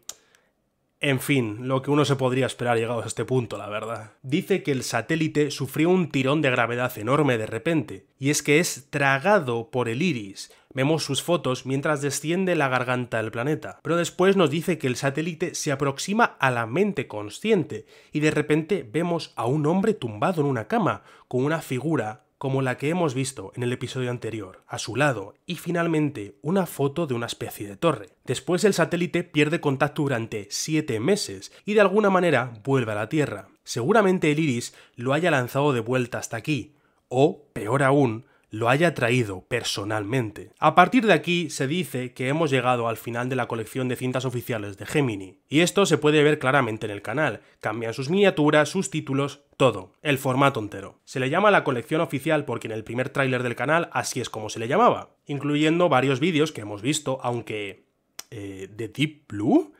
en fin, lo que uno se podría esperar llegados a este punto, la verdad. Dice que el satélite sufrió un tirón de gravedad enorme de repente, y es que es tragado por el iris. Vemos sus fotos mientras desciende la garganta del planeta, pero después nos dice que el satélite se aproxima a la mente consciente, y de repente vemos a un hombre tumbado en una cama, con una figura como la que hemos visto en el episodio anterior, a su lado, y finalmente una foto de una especie de torre. Después el satélite pierde contacto durante 7 meses y de alguna manera vuelve a la Tierra. Seguramente el Iris lo haya lanzado de vuelta hasta aquí, o, peor aún, lo haya traído personalmente. A partir de aquí se dice que hemos llegado al final de la colección de cintas oficiales de Gemini, y esto se puede ver claramente en el canal. Cambian sus miniaturas, sus títulos, todo, el formato entero. Se le llama la colección oficial porque en el primer tráiler del canal así es como se le llamaba, incluyendo varios vídeos que hemos visto, aunque... Eh, ¿De Deep Blue?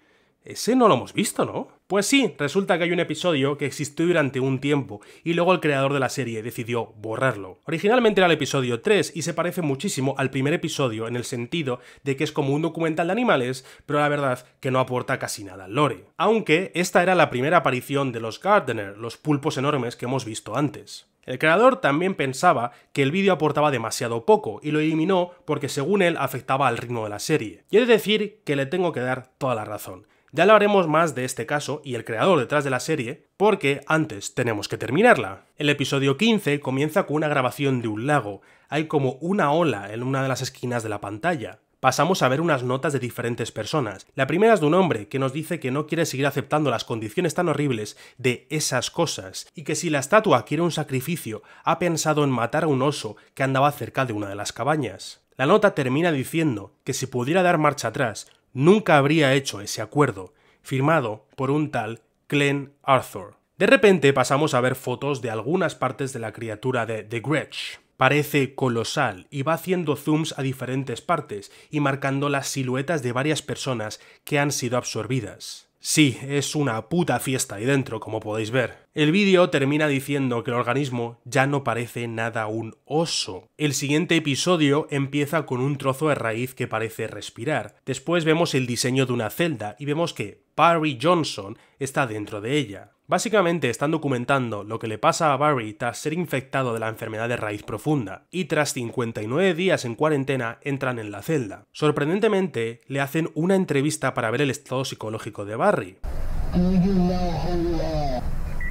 Ese no lo hemos visto, ¿no? Pues sí, resulta que hay un episodio que existió durante un tiempo y luego el creador de la serie decidió borrarlo. Originalmente era el episodio 3 y se parece muchísimo al primer episodio en el sentido de que es como un documental de animales, pero la verdad que no aporta casi nada al lore. Aunque esta era la primera aparición de los Gardener, los pulpos enormes que hemos visto antes. El creador también pensaba que el vídeo aportaba demasiado poco y lo eliminó porque según él afectaba al ritmo de la serie. Y he decir que le tengo que dar toda la razón. Ya hablaremos más de este caso y el creador detrás de la serie, porque antes tenemos que terminarla. El episodio 15 comienza con una grabación de un lago. Hay como una ola en una de las esquinas de la pantalla pasamos a ver unas notas de diferentes personas. La primera es de un hombre que nos dice que no quiere seguir aceptando las condiciones tan horribles de esas cosas y que si la estatua quiere un sacrificio, ha pensado en matar a un oso que andaba cerca de una de las cabañas. La nota termina diciendo que si pudiera dar marcha atrás, nunca habría hecho ese acuerdo, firmado por un tal Glenn Arthur. De repente pasamos a ver fotos de algunas partes de la criatura de The Gretsch. Parece colosal y va haciendo zooms a diferentes partes y marcando las siluetas de varias personas que han sido absorbidas. Sí, es una puta fiesta ahí dentro, como podéis ver. El vídeo termina diciendo que el organismo ya no parece nada un oso. El siguiente episodio empieza con un trozo de raíz que parece respirar. Después vemos el diseño de una celda y vemos que Barry Johnson está dentro de ella. Básicamente están documentando lo que le pasa a Barry tras ser infectado de la enfermedad de raíz profunda, y tras 59 días en cuarentena entran en la celda. Sorprendentemente, le hacen una entrevista para ver el estado psicológico de Barry.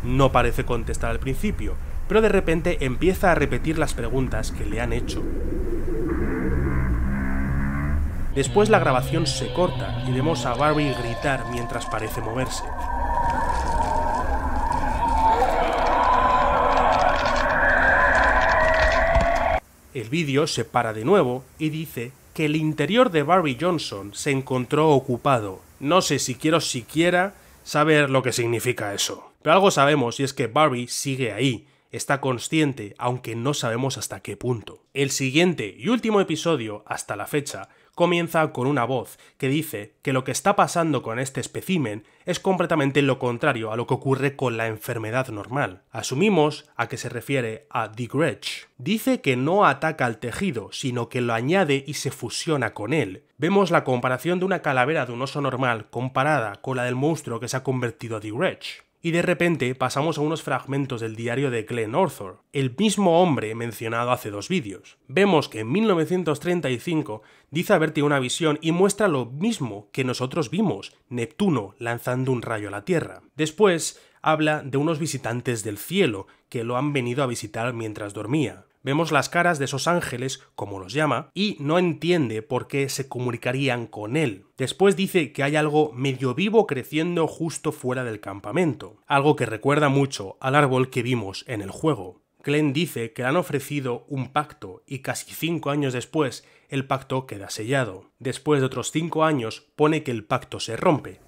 No parece contestar al principio, pero de repente empieza a repetir las preguntas que le han hecho. Después la grabación se corta y vemos a Barry gritar mientras parece moverse. El vídeo se para de nuevo y dice que el interior de Barry Johnson se encontró ocupado. No sé si quiero siquiera saber lo que significa eso. Pero algo sabemos y es que Barry sigue ahí, está consciente, aunque no sabemos hasta qué punto. El siguiente y último episodio, hasta la fecha, comienza con una voz que dice que lo que está pasando con este especimen es completamente lo contrario a lo que ocurre con la enfermedad normal. Asumimos a que se refiere a The Gretsch. Dice que no ataca al tejido, sino que lo añade y se fusiona con él. Vemos la comparación de una calavera de un oso normal comparada con la del monstruo que se ha convertido a The Gretsch y de repente pasamos a unos fragmentos del diario de Glenn Orthor, el mismo hombre mencionado hace dos vídeos. Vemos que en 1935 dice haber tenido una visión y muestra lo mismo que nosotros vimos, Neptuno lanzando un rayo a la Tierra. Después habla de unos visitantes del cielo que lo han venido a visitar mientras dormía vemos las caras de esos ángeles, como los llama, y no entiende por qué se comunicarían con él. Después dice que hay algo medio vivo creciendo justo fuera del campamento, algo que recuerda mucho al árbol que vimos en el juego. Glenn dice que han ofrecido un pacto y casi cinco años después el pacto queda sellado. Después de otros cinco años pone que el pacto se rompe,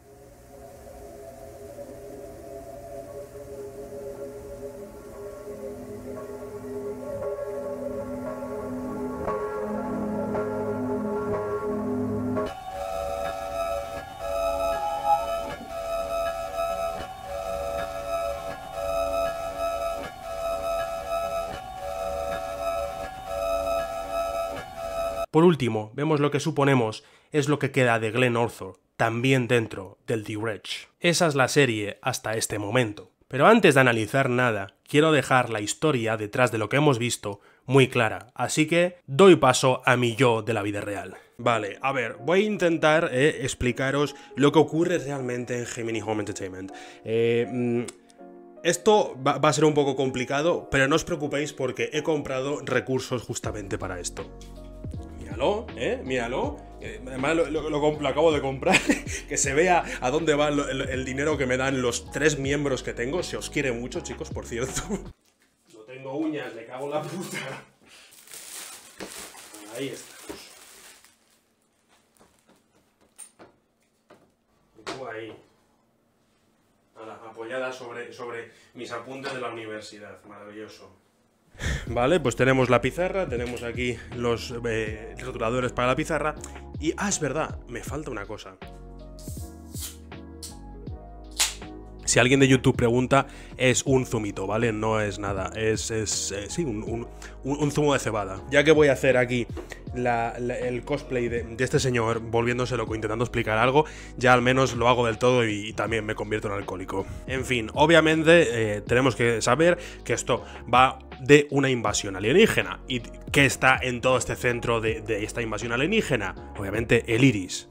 vemos lo que suponemos es lo que queda de Glenn Orthor, también dentro del d Wretch. Esa es la serie hasta este momento. Pero antes de analizar nada, quiero dejar la historia detrás de lo que hemos visto muy clara, así que doy paso a mi yo de la vida real. Vale, a ver, voy a intentar eh, explicaros lo que ocurre realmente en Gemini Home Entertainment. Eh, mm, esto va, a ser un poco complicado, pero no os preocupéis porque he comprado recursos justamente para esto míralo, ¿eh? Míralo. Eh, además, lo, lo, lo, acabo de comprar. que se vea a dónde va el, dinero que me dan los tres miembros que tengo. Se os quiere mucho, chicos, por cierto. No tengo uñas, le cago la puta. Ahí estamos. ahí. apoyada sobre, sobre mis apuntes de la universidad. Maravilloso. Vale, pues tenemos la pizarra, tenemos aquí los eh, rotuladores para la pizarra. Y, ah, es verdad, me falta una cosa. Si alguien de YouTube pregunta, es un zumito, ¿vale? No es nada, es, eh, sí, un, zumo de cebada. Ya que voy a hacer aquí el cosplay de, este señor volviéndose loco, intentando explicar algo, ya al menos lo hago del todo y, también me convierto en alcohólico. En fin, obviamente eh, tenemos que saber que esto va de una invasión alienígena. ¿Y qué está en todo este centro de, esta invasión alienígena? Obviamente el iris.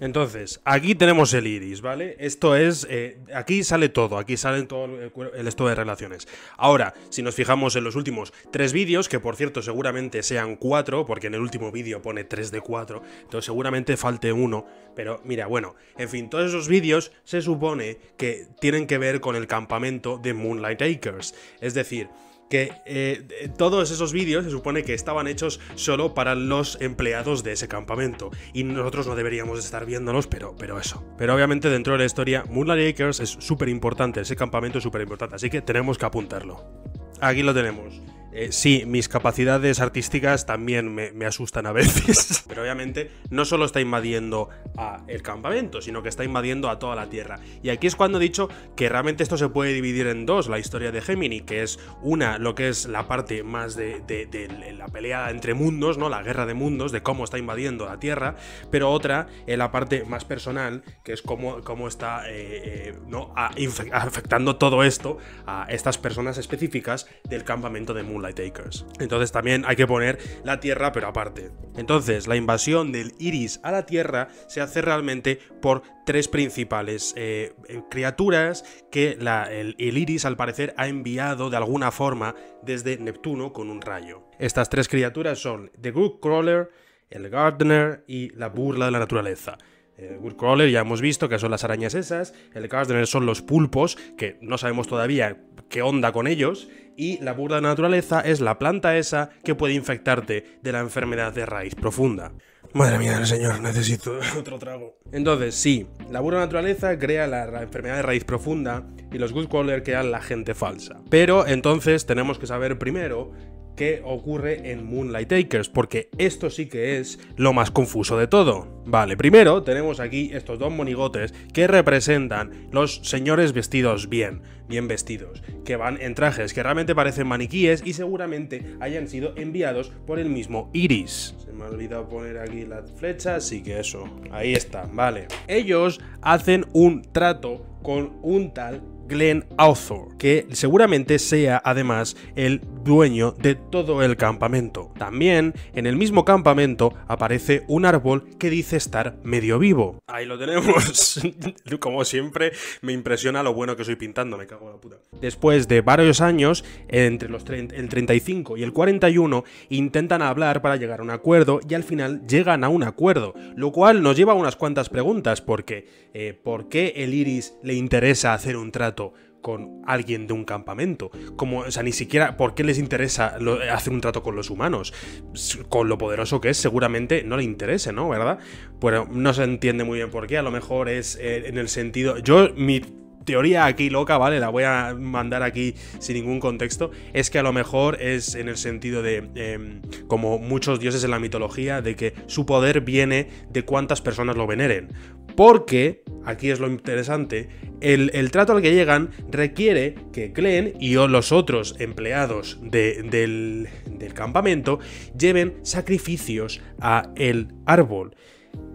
Entonces, aquí tenemos el iris, ¿vale? Esto es, eh, aquí sale todo, aquí sale todo el, esto de relaciones. Ahora, si nos fijamos en los últimos tres vídeos, que por cierto seguramente sean cuatro, porque en el último vídeo pone tres de cuatro, entonces seguramente falte uno, pero mira, bueno, en fin, todos esos vídeos se supone que tienen que ver con el campamento de Moonlight Acres, es decir que eh, eh, todos esos vídeos se supone que estaban hechos solo para los empleados de ese campamento. Y nosotros no deberíamos estar viéndolos, pero, pero eso. Pero obviamente dentro de la historia, Moonlight Acres es súper importante, ese campamento es súper importante, así que tenemos que apuntarlo. Aquí lo tenemos. Eh, sí, mis capacidades artísticas también me, asustan a veces. Pero obviamente no solo está invadiendo a el campamento, sino que está invadiendo a toda la Tierra. Y aquí es cuando he dicho que realmente esto se puede dividir en dos, la historia de Gemini, que es una, lo que es la parte más de, la pelea entre mundos, ¿no? La guerra de mundos, de cómo está invadiendo la Tierra, pero otra, en la parte más personal, que es cómo, cómo está eh, eh, ¿no? afectando todo esto a estas personas específicas del campamento de mundos. Light Entonces también hay que poner la Tierra, pero aparte. Entonces, la invasión del Iris a la Tierra se hace realmente por tres principales eh, eh, criaturas que el, Iris al parecer ha enviado de alguna forma desde Neptuno con un rayo. Estas tres criaturas son The Good Crawler, el Gardener y la burla de la naturaleza. El eh, Woodcrawler ya hemos visto que son las arañas esas, el Gardener son los pulpos, que no sabemos todavía qué onda con ellos, y la burda de naturaleza es la planta esa que puede infectarte de la enfermedad de raíz profunda. Madre mía señor, necesito otro trago. Entonces, sí, la burda naturaleza crea la enfermedad de raíz profunda y los Woodcrawler crean la gente falsa. Pero entonces tenemos que saber primero qué ocurre en Moonlight Takers, porque esto sí que es lo más confuso de todo. Vale, primero tenemos aquí estos dos monigotes que representan los señores vestidos bien, bien vestidos, que van en trajes que realmente parecen maniquíes y seguramente hayan sido enviados por el mismo Iris. Se me ha olvidado poner aquí la flecha, así que eso, ahí está, vale. Ellos hacen un trato con un tal Glenn Author, que seguramente sea además el dueño de todo el campamento. También en el mismo campamento aparece un árbol que dice estar medio vivo. Ahí lo tenemos. Como siempre, me impresiona lo bueno que soy pintando, me cago en la puta. Después de varios años, entre los el 35 y el 41, intentan hablar para llegar a un acuerdo y al final llegan a un acuerdo, lo cual nos lleva a unas cuantas preguntas, porque eh, ¿por qué el Iris le interesa hacer un trato? con alguien de un campamento. Como, o sea, ni siquiera, ¿por qué les interesa hacer un trato con los humanos? Con lo poderoso que es, seguramente no le interese, ¿no? ¿Verdad? Pero no se entiende muy bien por qué. A lo mejor es eh, en el sentido. Yo, mi teoría aquí loca, ¿vale? La voy a mandar aquí sin ningún contexto. Es que a lo mejor es en el sentido de, em, como muchos dioses en la mitología, de que su poder viene de cuántas personas lo veneren. Porque aquí es lo interesante, el, trato al que llegan requiere que Glen y los otros empleados del, campamento lleven sacrificios a el árbol.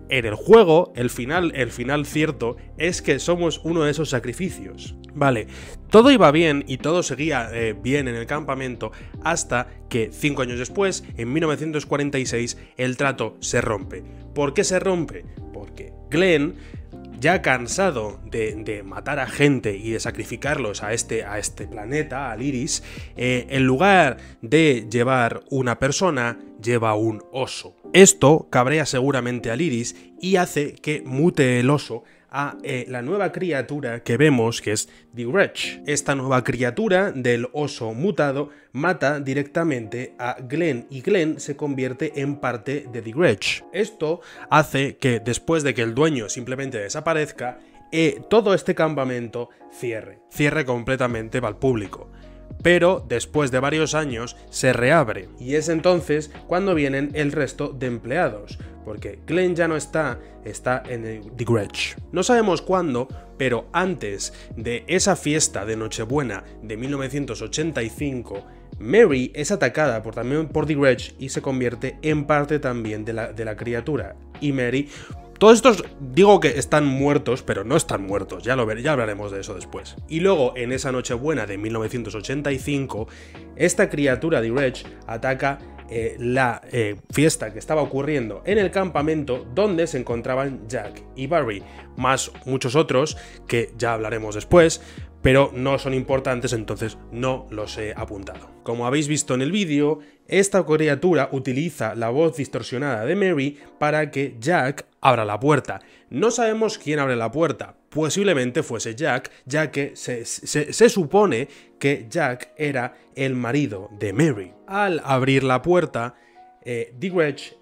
En el juego, el final, el final cierto es que somos uno de esos sacrificios. Vale, todo iba bien y todo seguía eh, bien en el campamento hasta que cinco años después, en 1946, el trato se rompe. ¿Por qué se rompe? Porque Glen ya cansado de, matar a gente y de sacrificarlos a este, a este planeta, al Iris, eh, en lugar de llevar una persona, lleva un oso. Esto cabrea seguramente al Iris y hace que mute el oso a eh, la nueva criatura que vemos, que es The Wretch. Esta nueva criatura del oso mutado mata directamente a Glenn y Glenn se convierte en parte de The Wretch. Esto hace que después de que el dueño simplemente desaparezca, eh, todo este campamento cierre. Cierre completamente para el público pero después de varios años se reabre y es entonces cuando vienen el resto de empleados porque Glenn ya no está, está en The Grudge. No sabemos cuándo, pero antes de esa fiesta de Nochebuena de 1985, Mary es atacada por, también por The Grudge y se convierte en parte también de la, criatura. Y Mary todos estos digo que están muertos, pero no están muertos, ya lo ya hablaremos de eso después. Y luego, en esa Nochebuena de 1985, esta criatura the Grudge ataca eh, la eh, fiesta que estaba ocurriendo en el campamento donde se encontraban Jack y Barry, más muchos otros que ya hablaremos después, pero no son importantes, entonces no los he apuntado. Como habéis visto en el vídeo, esta criatura utiliza la voz distorsionada de Mary para que Jack abra la puerta. No sabemos quién abre la puerta, posiblemente fuese Jack, ya que se, supone que Jack era el marido de Mary. Al abrir la puerta, eh,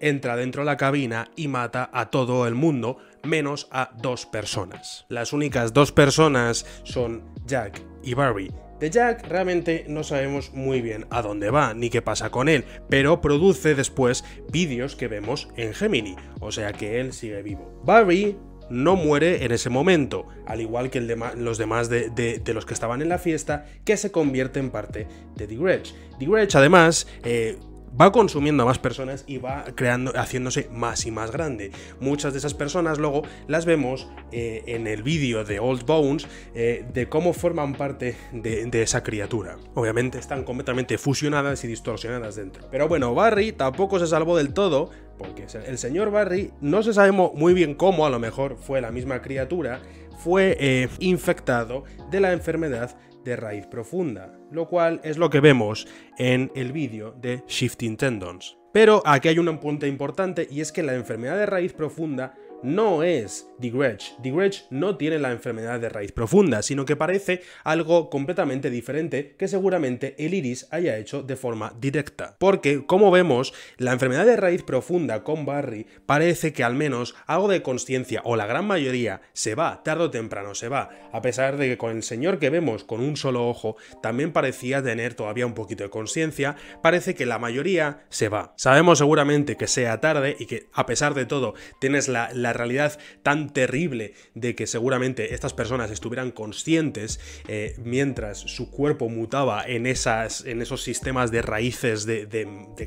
entra dentro de la cabina y mata a todo el mundo, menos a dos personas. Las únicas dos personas son Jack y Barry, de Jack realmente no sabemos muy bien a dónde va ni qué pasa con él, pero produce después vídeos que vemos en Gemini, o sea que él sigue vivo. Barry no muere en ese momento, al igual que los demás de, los que estaban en la fiesta, que se convierte en parte de The Gretsch. The además, eh, va consumiendo a más personas y va creando, haciéndose más y más grande. Muchas de esas personas luego las vemos eh, en el vídeo de Old Bones eh, de cómo forman parte de, esa criatura. Obviamente están completamente fusionadas y distorsionadas dentro. Pero bueno, Barry tampoco se salvó del todo. Porque el señor Barry, no se sabe muy bien cómo, a lo mejor fue la misma criatura, fue eh, infectado de la enfermedad de raíz profunda lo cual es lo que vemos en el vídeo de Shifting Tendons. Pero aquí hay un punto importante y es que la enfermedad de raíz profunda no es de no tiene la enfermedad de raíz profunda, sino que parece algo completamente diferente que seguramente el iris haya hecho de forma directa. Porque, como vemos, la enfermedad de raíz profunda con Barry parece que al menos algo de conciencia, o la gran mayoría, se va, tarde o temprano se va, a pesar de que con el señor que vemos con un solo ojo también parecía tener todavía un poquito de conciencia, parece que la mayoría se va. Sabemos seguramente que sea tarde y que, a pesar de todo, tienes la, la realidad tan terrible de que seguramente estas personas estuvieran conscientes eh, mientras su cuerpo mutaba en, esas, en esos sistemas de raíces de,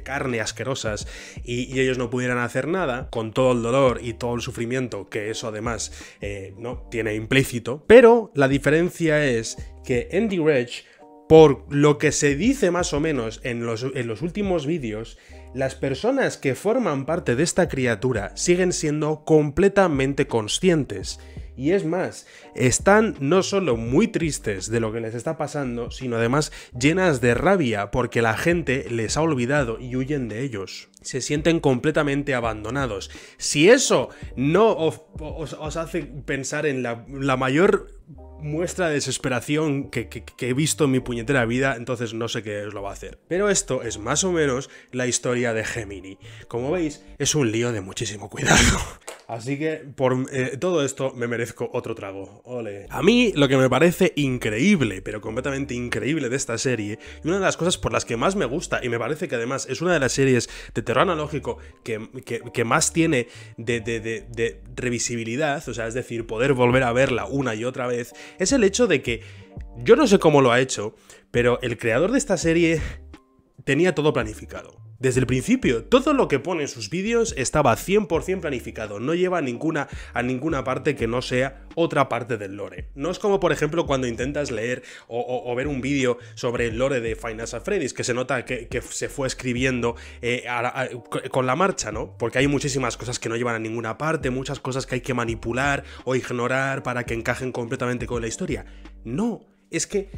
carne asquerosas y, ellos no pudieran hacer nada, con todo el dolor y todo el sufrimiento que eso además eh, no tiene implícito. Pero la diferencia es que Andy Ridge por lo que se dice más o menos en los, en los últimos vídeos, las personas que forman parte de esta criatura siguen siendo completamente conscientes. Y es más, están no solo muy tristes de lo que les está pasando, sino además llenas de rabia porque la gente les ha olvidado y huyen de ellos. Se sienten completamente abandonados. Si eso no os, hace pensar en la, mayor muestra de desesperación que, he visto en mi puñetera vida, entonces no sé qué os lo va a hacer. Pero esto es más o menos la historia de Gemini. Como veis, es un lío de muchísimo cuidado. Así que por eh, todo esto me merezco otro trago. A mí lo que me parece increíble, pero completamente increíble de esta serie, y una de las cosas por las que más me gusta, y me parece que además es una de las series de terror analógico que, que, más tiene de, de revisibilidad, o sea, es decir, poder volver a verla una y otra vez, es el hecho de que yo no sé cómo lo ha hecho, pero el creador de esta serie tenía todo planificado. Desde el principio, todo lo que pone en sus vídeos estaba 100% planificado, no lleva a ninguna, a ninguna parte que no sea otra parte del lore. No es como, por ejemplo, cuando intentas leer o, ver un vídeo sobre el lore de Final Freddy's, que se nota que, se fue escribiendo eh, con la marcha, ¿no? Porque hay muchísimas cosas que no llevan a ninguna parte, muchas cosas que hay que manipular o ignorar para que encajen completamente con la historia. No, es que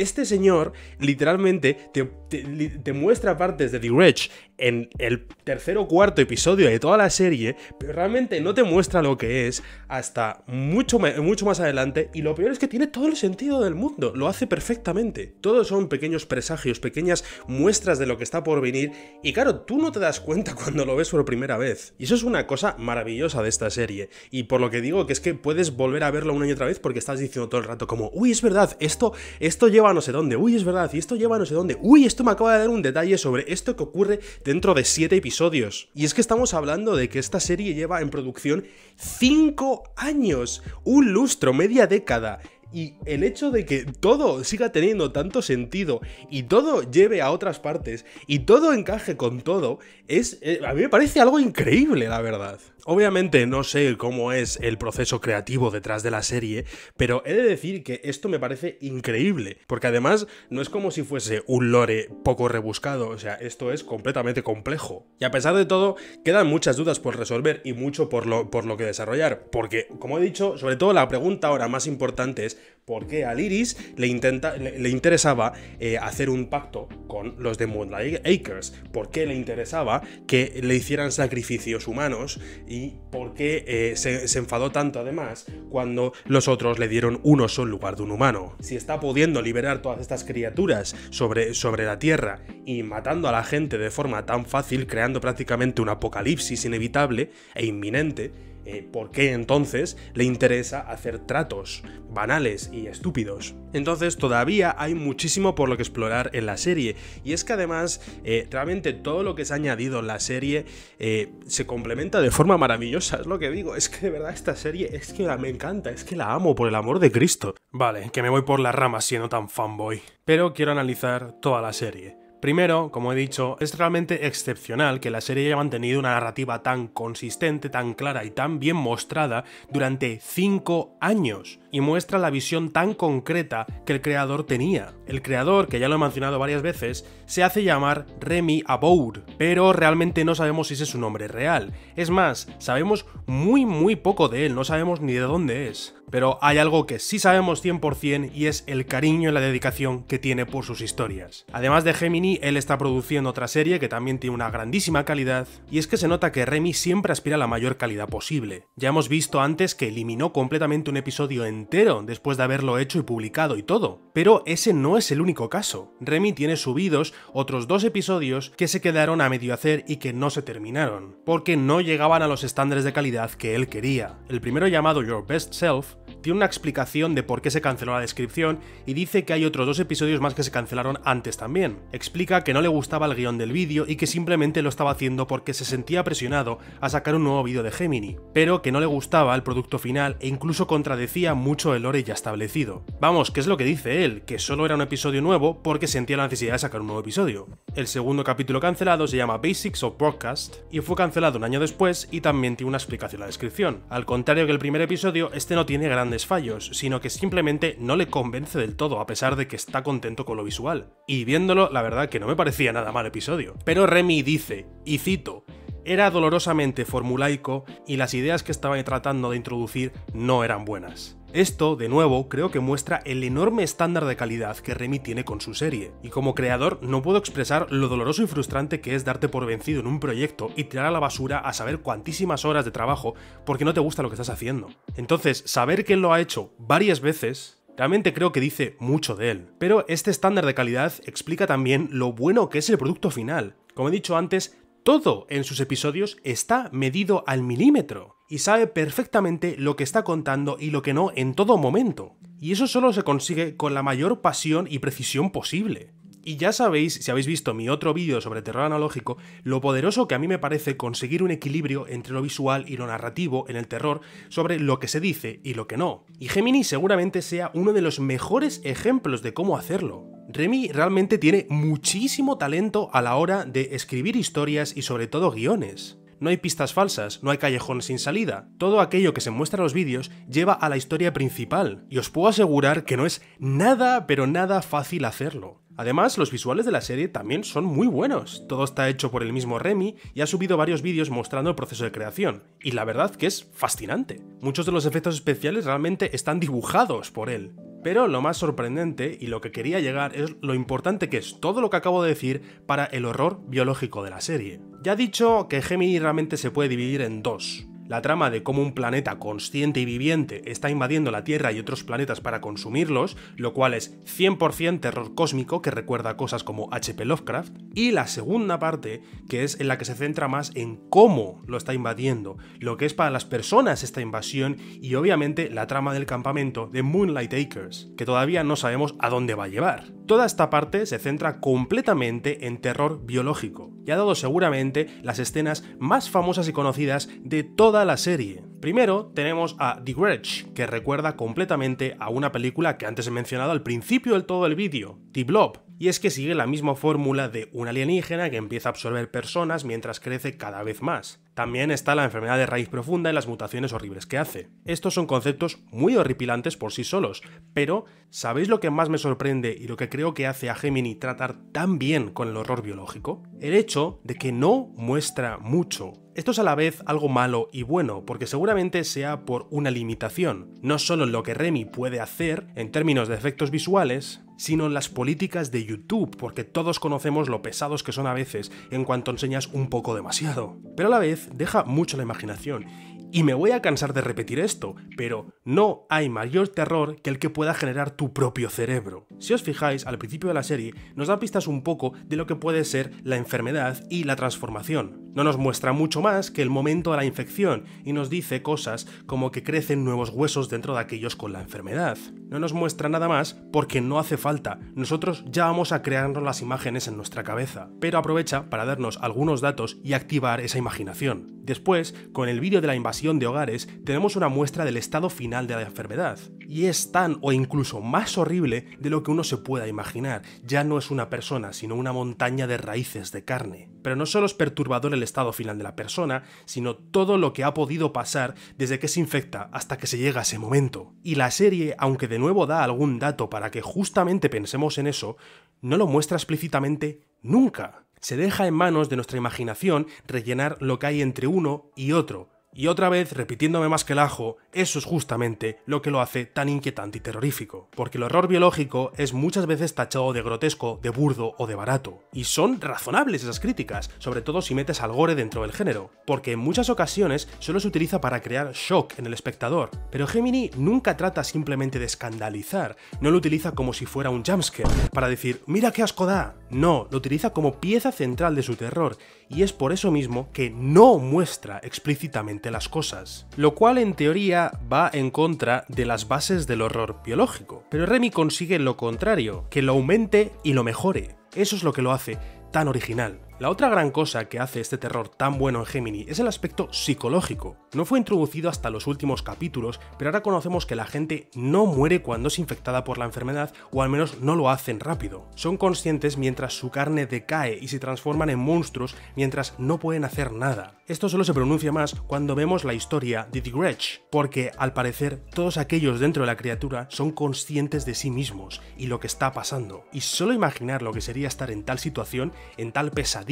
este señor literalmente te, muestra partes de The Rich en el tercer o cuarto episodio de toda la serie, pero realmente no te muestra lo que es hasta mucho, mucho más adelante. Y lo peor es que tiene todo el sentido del mundo, lo hace perfectamente. Todos son pequeños presagios, pequeñas muestras de lo que está por venir. Y claro, tú no te das cuenta cuando lo ves por primera vez. Y eso es una cosa maravillosa de esta serie. Y por lo que digo, que es que puedes volver a verlo una y otra vez porque estás diciendo todo el rato como, uy, es verdad, esto, esto lleva a no sé dónde, uy, es verdad, y esto lleva a no sé dónde, uy, esto me acaba de dar un detalle sobre esto que ocurre dentro de 7 episodios. Y es que estamos hablando de que esta serie lleva en producción 5 años, un lustro, media década. Y el hecho de que todo siga teniendo tanto sentido y todo lleve a otras partes y todo encaje con todo es, eh, a mí me parece algo increíble, la verdad. Obviamente no sé cómo es el proceso creativo detrás de la serie, pero he de decir que esto me parece increíble, porque además no es como si fuese un lore poco rebuscado, o sea, esto es completamente complejo. Y a pesar de todo, quedan muchas dudas por resolver y mucho por lo, por lo que desarrollar, porque, como he dicho, sobre todo la pregunta ahora más importante es por qué a Liris le, intenta, le, interesaba eh, hacer un pacto con los de Moonlight Acres, por qué le interesaba que le hicieran sacrificios humanos y y por qué eh, se, enfadó tanto además cuando los otros le dieron un oso en lugar de un humano. Si está pudiendo liberar todas estas criaturas sobre, sobre la Tierra y matando a la gente de forma tan fácil, creando prácticamente un apocalipsis inevitable e inminente, eh, ¿por qué entonces le interesa hacer tratos banales y estúpidos? Entonces todavía hay muchísimo por lo que explorar en la serie y es que además eh, realmente todo lo que se ha añadido en la serie eh, se complementa de forma maravillosa, es lo que digo, es que de verdad esta serie es que me encanta, es que la amo por el amor de Cristo. Vale, que me voy por las ramas siendo tan fanboy, pero quiero analizar toda la serie. Primero, como he dicho, es realmente excepcional que la serie haya mantenido una narrativa tan consistente, tan clara y tan bien mostrada durante 5 años y muestra la visión tan concreta que el creador tenía. El creador, que ya lo he mencionado varias veces, se hace llamar Remy Abour, pero realmente no sabemos si ese es su nombre real. Es más, sabemos muy muy poco de él, no sabemos ni de dónde es. Pero hay algo que sí sabemos 100% y es el cariño y la dedicación que tiene por sus historias. Además de Gemini, él está produciendo otra serie que también tiene una grandísima calidad, y es que se nota que Remy siempre aspira a la mayor calidad posible. Ya hemos visto antes que eliminó completamente un episodio en entero después de haberlo hecho y publicado y todo. Pero ese no es el único caso. Remy tiene subidos otros dos episodios que se quedaron a medio hacer y que no se terminaron, porque no llegaban a los estándares de calidad que él quería. El primero llamado Your Best Self tiene una explicación de por qué se canceló la descripción y dice que hay otros dos episodios más que se cancelaron antes también. Explica que no le gustaba el guión del vídeo y que simplemente lo estaba haciendo porque se sentía presionado a sacar un nuevo vídeo de Gemini, pero que no le gustaba el producto final e incluso contradecía mucho el lore ya establecido. Vamos, que es lo que dice él, que solo era un episodio nuevo porque sentía la necesidad de sacar un nuevo episodio. El segundo capítulo cancelado se llama Basics of Broadcast y fue cancelado un año después y también tiene una explicación en la descripción. Al contrario que el primer episodio, este no tiene grandes fallos, sino que simplemente no le convence del todo a pesar de que está contento con lo visual. Y viéndolo, la verdad que no me parecía nada mal episodio. Pero Remy dice, y cito, era dolorosamente formulaico y las ideas que estaba tratando de introducir no eran buenas. Esto, de nuevo, creo que muestra el enorme estándar de calidad que Remy tiene con su serie, y como creador no puedo expresar lo doloroso y frustrante que es darte por vencido en un proyecto y tirar a la basura a saber cuantísimas horas de trabajo porque no te gusta lo que estás haciendo. Entonces, saber que él lo ha hecho varias veces Realmente creo que dice mucho de él. Pero este estándar de calidad explica también lo bueno que es el producto final. Como he dicho antes, todo en sus episodios está medido al milímetro y sabe perfectamente lo que está contando y lo que no en todo momento. Y eso solo se consigue con la mayor pasión y precisión posible. Y ya sabéis, si habéis visto mi otro vídeo sobre terror analógico, lo poderoso que a mí me parece conseguir un equilibrio entre lo visual y lo narrativo en el terror sobre lo que se dice y lo que no. Y Gemini seguramente sea uno de los mejores ejemplos de cómo hacerlo. Remy realmente tiene muchísimo talento a la hora de escribir historias y sobre todo guiones no hay pistas falsas, no hay callejones sin salida. Todo aquello que se muestra en los vídeos lleva a la historia principal, y os puedo asegurar que no es nada, pero nada fácil hacerlo. Además, los visuales de la serie también son muy buenos. Todo está hecho por el mismo Remy y ha subido varios vídeos mostrando el proceso de creación, y la verdad que es fascinante. Muchos de los efectos especiales realmente están dibujados por él. Pero lo más sorprendente y lo que quería llegar es lo importante que es todo lo que acabo de decir para el horror biológico de la serie. Ya he dicho que Gemini realmente se puede dividir en dos la trama de cómo un planeta consciente y viviente está invadiendo la Tierra y otros planetas para consumirlos, lo cual es 100% terror cósmico que recuerda cosas como H.P. Lovecraft, y la segunda parte, que es en la que se centra más en cómo lo está invadiendo, lo que es para las personas esta invasión y obviamente la trama del campamento de Moonlight Acres, que todavía no sabemos a dónde va a llevar. Toda esta parte se centra completamente en terror biológico, y ha dado seguramente las escenas más famosas y conocidas de toda la serie. Primero tenemos a The Grudge, que recuerda completamente a una película que antes he mencionado al principio del todo el vídeo, The Blob, y es que sigue la misma fórmula de un alienígena que empieza a absorber personas mientras crece cada vez más. También está la enfermedad de raíz profunda y las mutaciones horribles que hace. Estos son conceptos muy horripilantes por sí solos, pero ¿sabéis lo que más me sorprende y lo que creo que hace a Gemini tratar tan bien con el horror biológico? El hecho de que no muestra mucho esto es a la vez algo malo y bueno, porque seguramente sea por una limitación, no solo en lo que Remy puede hacer en términos de efectos visuales, sino en las políticas de YouTube, porque todos conocemos lo pesados que son a veces en cuanto enseñas un poco demasiado. Pero a la vez deja mucho la imaginación y me voy a cansar de repetir esto, pero no hay mayor terror que el que pueda generar tu propio cerebro. Si os fijáis, al principio de la serie nos da pistas un poco de lo que puede ser la enfermedad y la transformación. No nos muestra mucho más que el momento de la infección y nos dice cosas como que crecen nuevos huesos dentro de aquellos con la enfermedad. No nos muestra nada más porque no hace falta, nosotros ya vamos a crearnos las imágenes en nuestra cabeza, pero aprovecha para darnos algunos datos y activar esa imaginación. Después, con el vídeo de la invasión de hogares tenemos una muestra del estado final de la enfermedad. Y es tan o incluso más horrible de lo que uno se pueda imaginar. Ya no es una persona, sino una montaña de raíces de carne. Pero no solo es perturbador el estado final de la persona, sino todo lo que ha podido pasar desde que se infecta hasta que se llega a ese momento. Y la serie, aunque de nuevo da algún dato para que justamente pensemos en eso, no lo muestra explícitamente nunca. Se deja en manos de nuestra imaginación rellenar lo que hay entre uno y otro, y otra vez, repitiéndome más que el ajo, eso es justamente lo que lo hace tan inquietante y terrorífico, porque el horror biológico es muchas veces tachado de grotesco, de burdo o de barato. Y son razonables esas críticas, sobre todo si metes al gore dentro del género, porque en muchas ocasiones solo se utiliza para crear shock en el espectador, pero Gemini nunca trata simplemente de escandalizar, no lo utiliza como si fuera un jumpscare, para decir, mira qué asco da. No, lo utiliza como pieza central de su terror, y es por eso mismo que no muestra explícitamente las cosas, lo cual en teoría va en contra de las bases del horror biológico. Pero Remy consigue lo contrario, que lo aumente y lo mejore. Eso es lo que lo hace tan original. La otra gran cosa que hace este terror tan bueno en Gemini es el aspecto psicológico. No fue introducido hasta los últimos capítulos, pero ahora conocemos que la gente no muere cuando es infectada por la enfermedad o al menos no lo hacen rápido. Son conscientes mientras su carne decae y se transforman en monstruos mientras no pueden hacer nada. Esto solo se pronuncia más cuando vemos la historia de The Gretsch, porque al parecer todos aquellos dentro de la criatura son conscientes de sí mismos y lo que está pasando. Y solo imaginar lo que sería estar en tal situación, en tal pesadilla,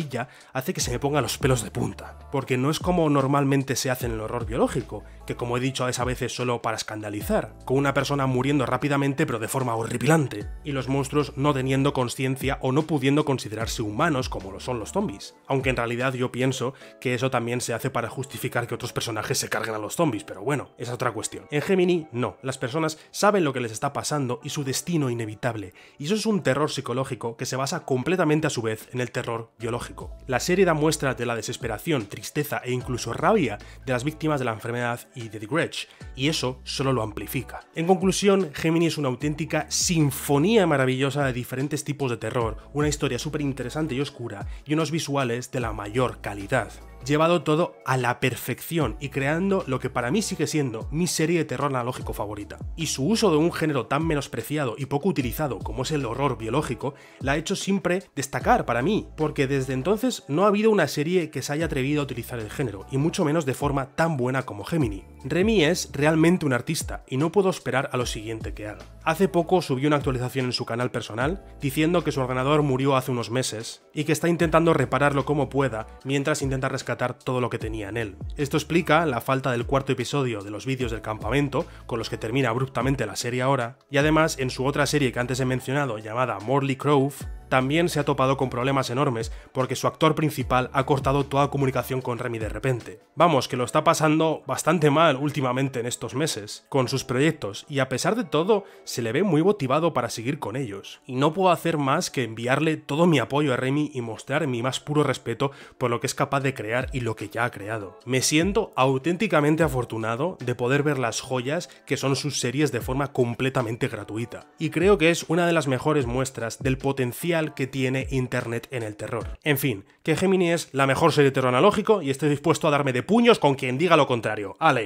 hace que se me pongan los pelos de punta, porque no es como normalmente se hace en el horror biológico, que como he dicho a veces solo para escandalizar, con una persona muriendo rápidamente pero de forma horripilante, y los monstruos no teniendo conciencia o no pudiendo considerarse humanos como lo son los zombies. Aunque en realidad yo pienso que eso también se hace para justificar que otros personajes se carguen a los zombies, pero bueno, esa es otra cuestión. En Gemini, no, las personas saben lo que les está pasando y su destino inevitable, y eso es un terror psicológico que se basa completamente a su vez en el terror biológico. La serie da muestras de la desesperación, tristeza e incluso rabia de las víctimas de la enfermedad y The Gretsch, y eso solo lo amplifica. En conclusión, Gemini es una auténtica sinfonía maravillosa de diferentes tipos de terror, una historia súper interesante y oscura, y unos visuales de la mayor calidad llevado todo a la perfección y creando lo que para mí sigue siendo mi serie de terror analógico favorita. Y su uso de un género tan menospreciado y poco utilizado como es el horror biológico, la ha hecho siempre destacar para mí, porque desde entonces no ha habido una serie que se haya atrevido a utilizar el género, y mucho menos de forma tan buena como Gemini. Remy es realmente un artista, y no puedo esperar a lo siguiente que haga. Hace poco subió una actualización en su canal personal, diciendo que su ordenador murió hace unos meses, y que está intentando repararlo como pueda, mientras intenta rescatar todo lo que tenía en él. Esto explica la falta del cuarto episodio de los vídeos del campamento, con los que termina abruptamente la serie ahora, y además en su otra serie que antes he mencionado llamada Morley crowe también se ha topado con problemas enormes porque su actor principal ha cortado toda comunicación con Remy de repente. Vamos, que lo está pasando bastante mal últimamente en estos meses, con sus proyectos, y a pesar de todo, se le ve muy motivado para seguir con ellos. Y no puedo hacer más que enviarle todo mi apoyo a Remy y mostrar mi más puro respeto por lo que es capaz de crear y lo que ya ha creado. Me siento auténticamente afortunado de poder ver las joyas que son sus series de forma completamente gratuita. Y creo que es una de las mejores muestras del potencial que tiene Internet en el terror. En fin, que Gemini es la mejor serie de terror analógico y estoy dispuesto a darme de puños con quien diga lo contrario. Ale.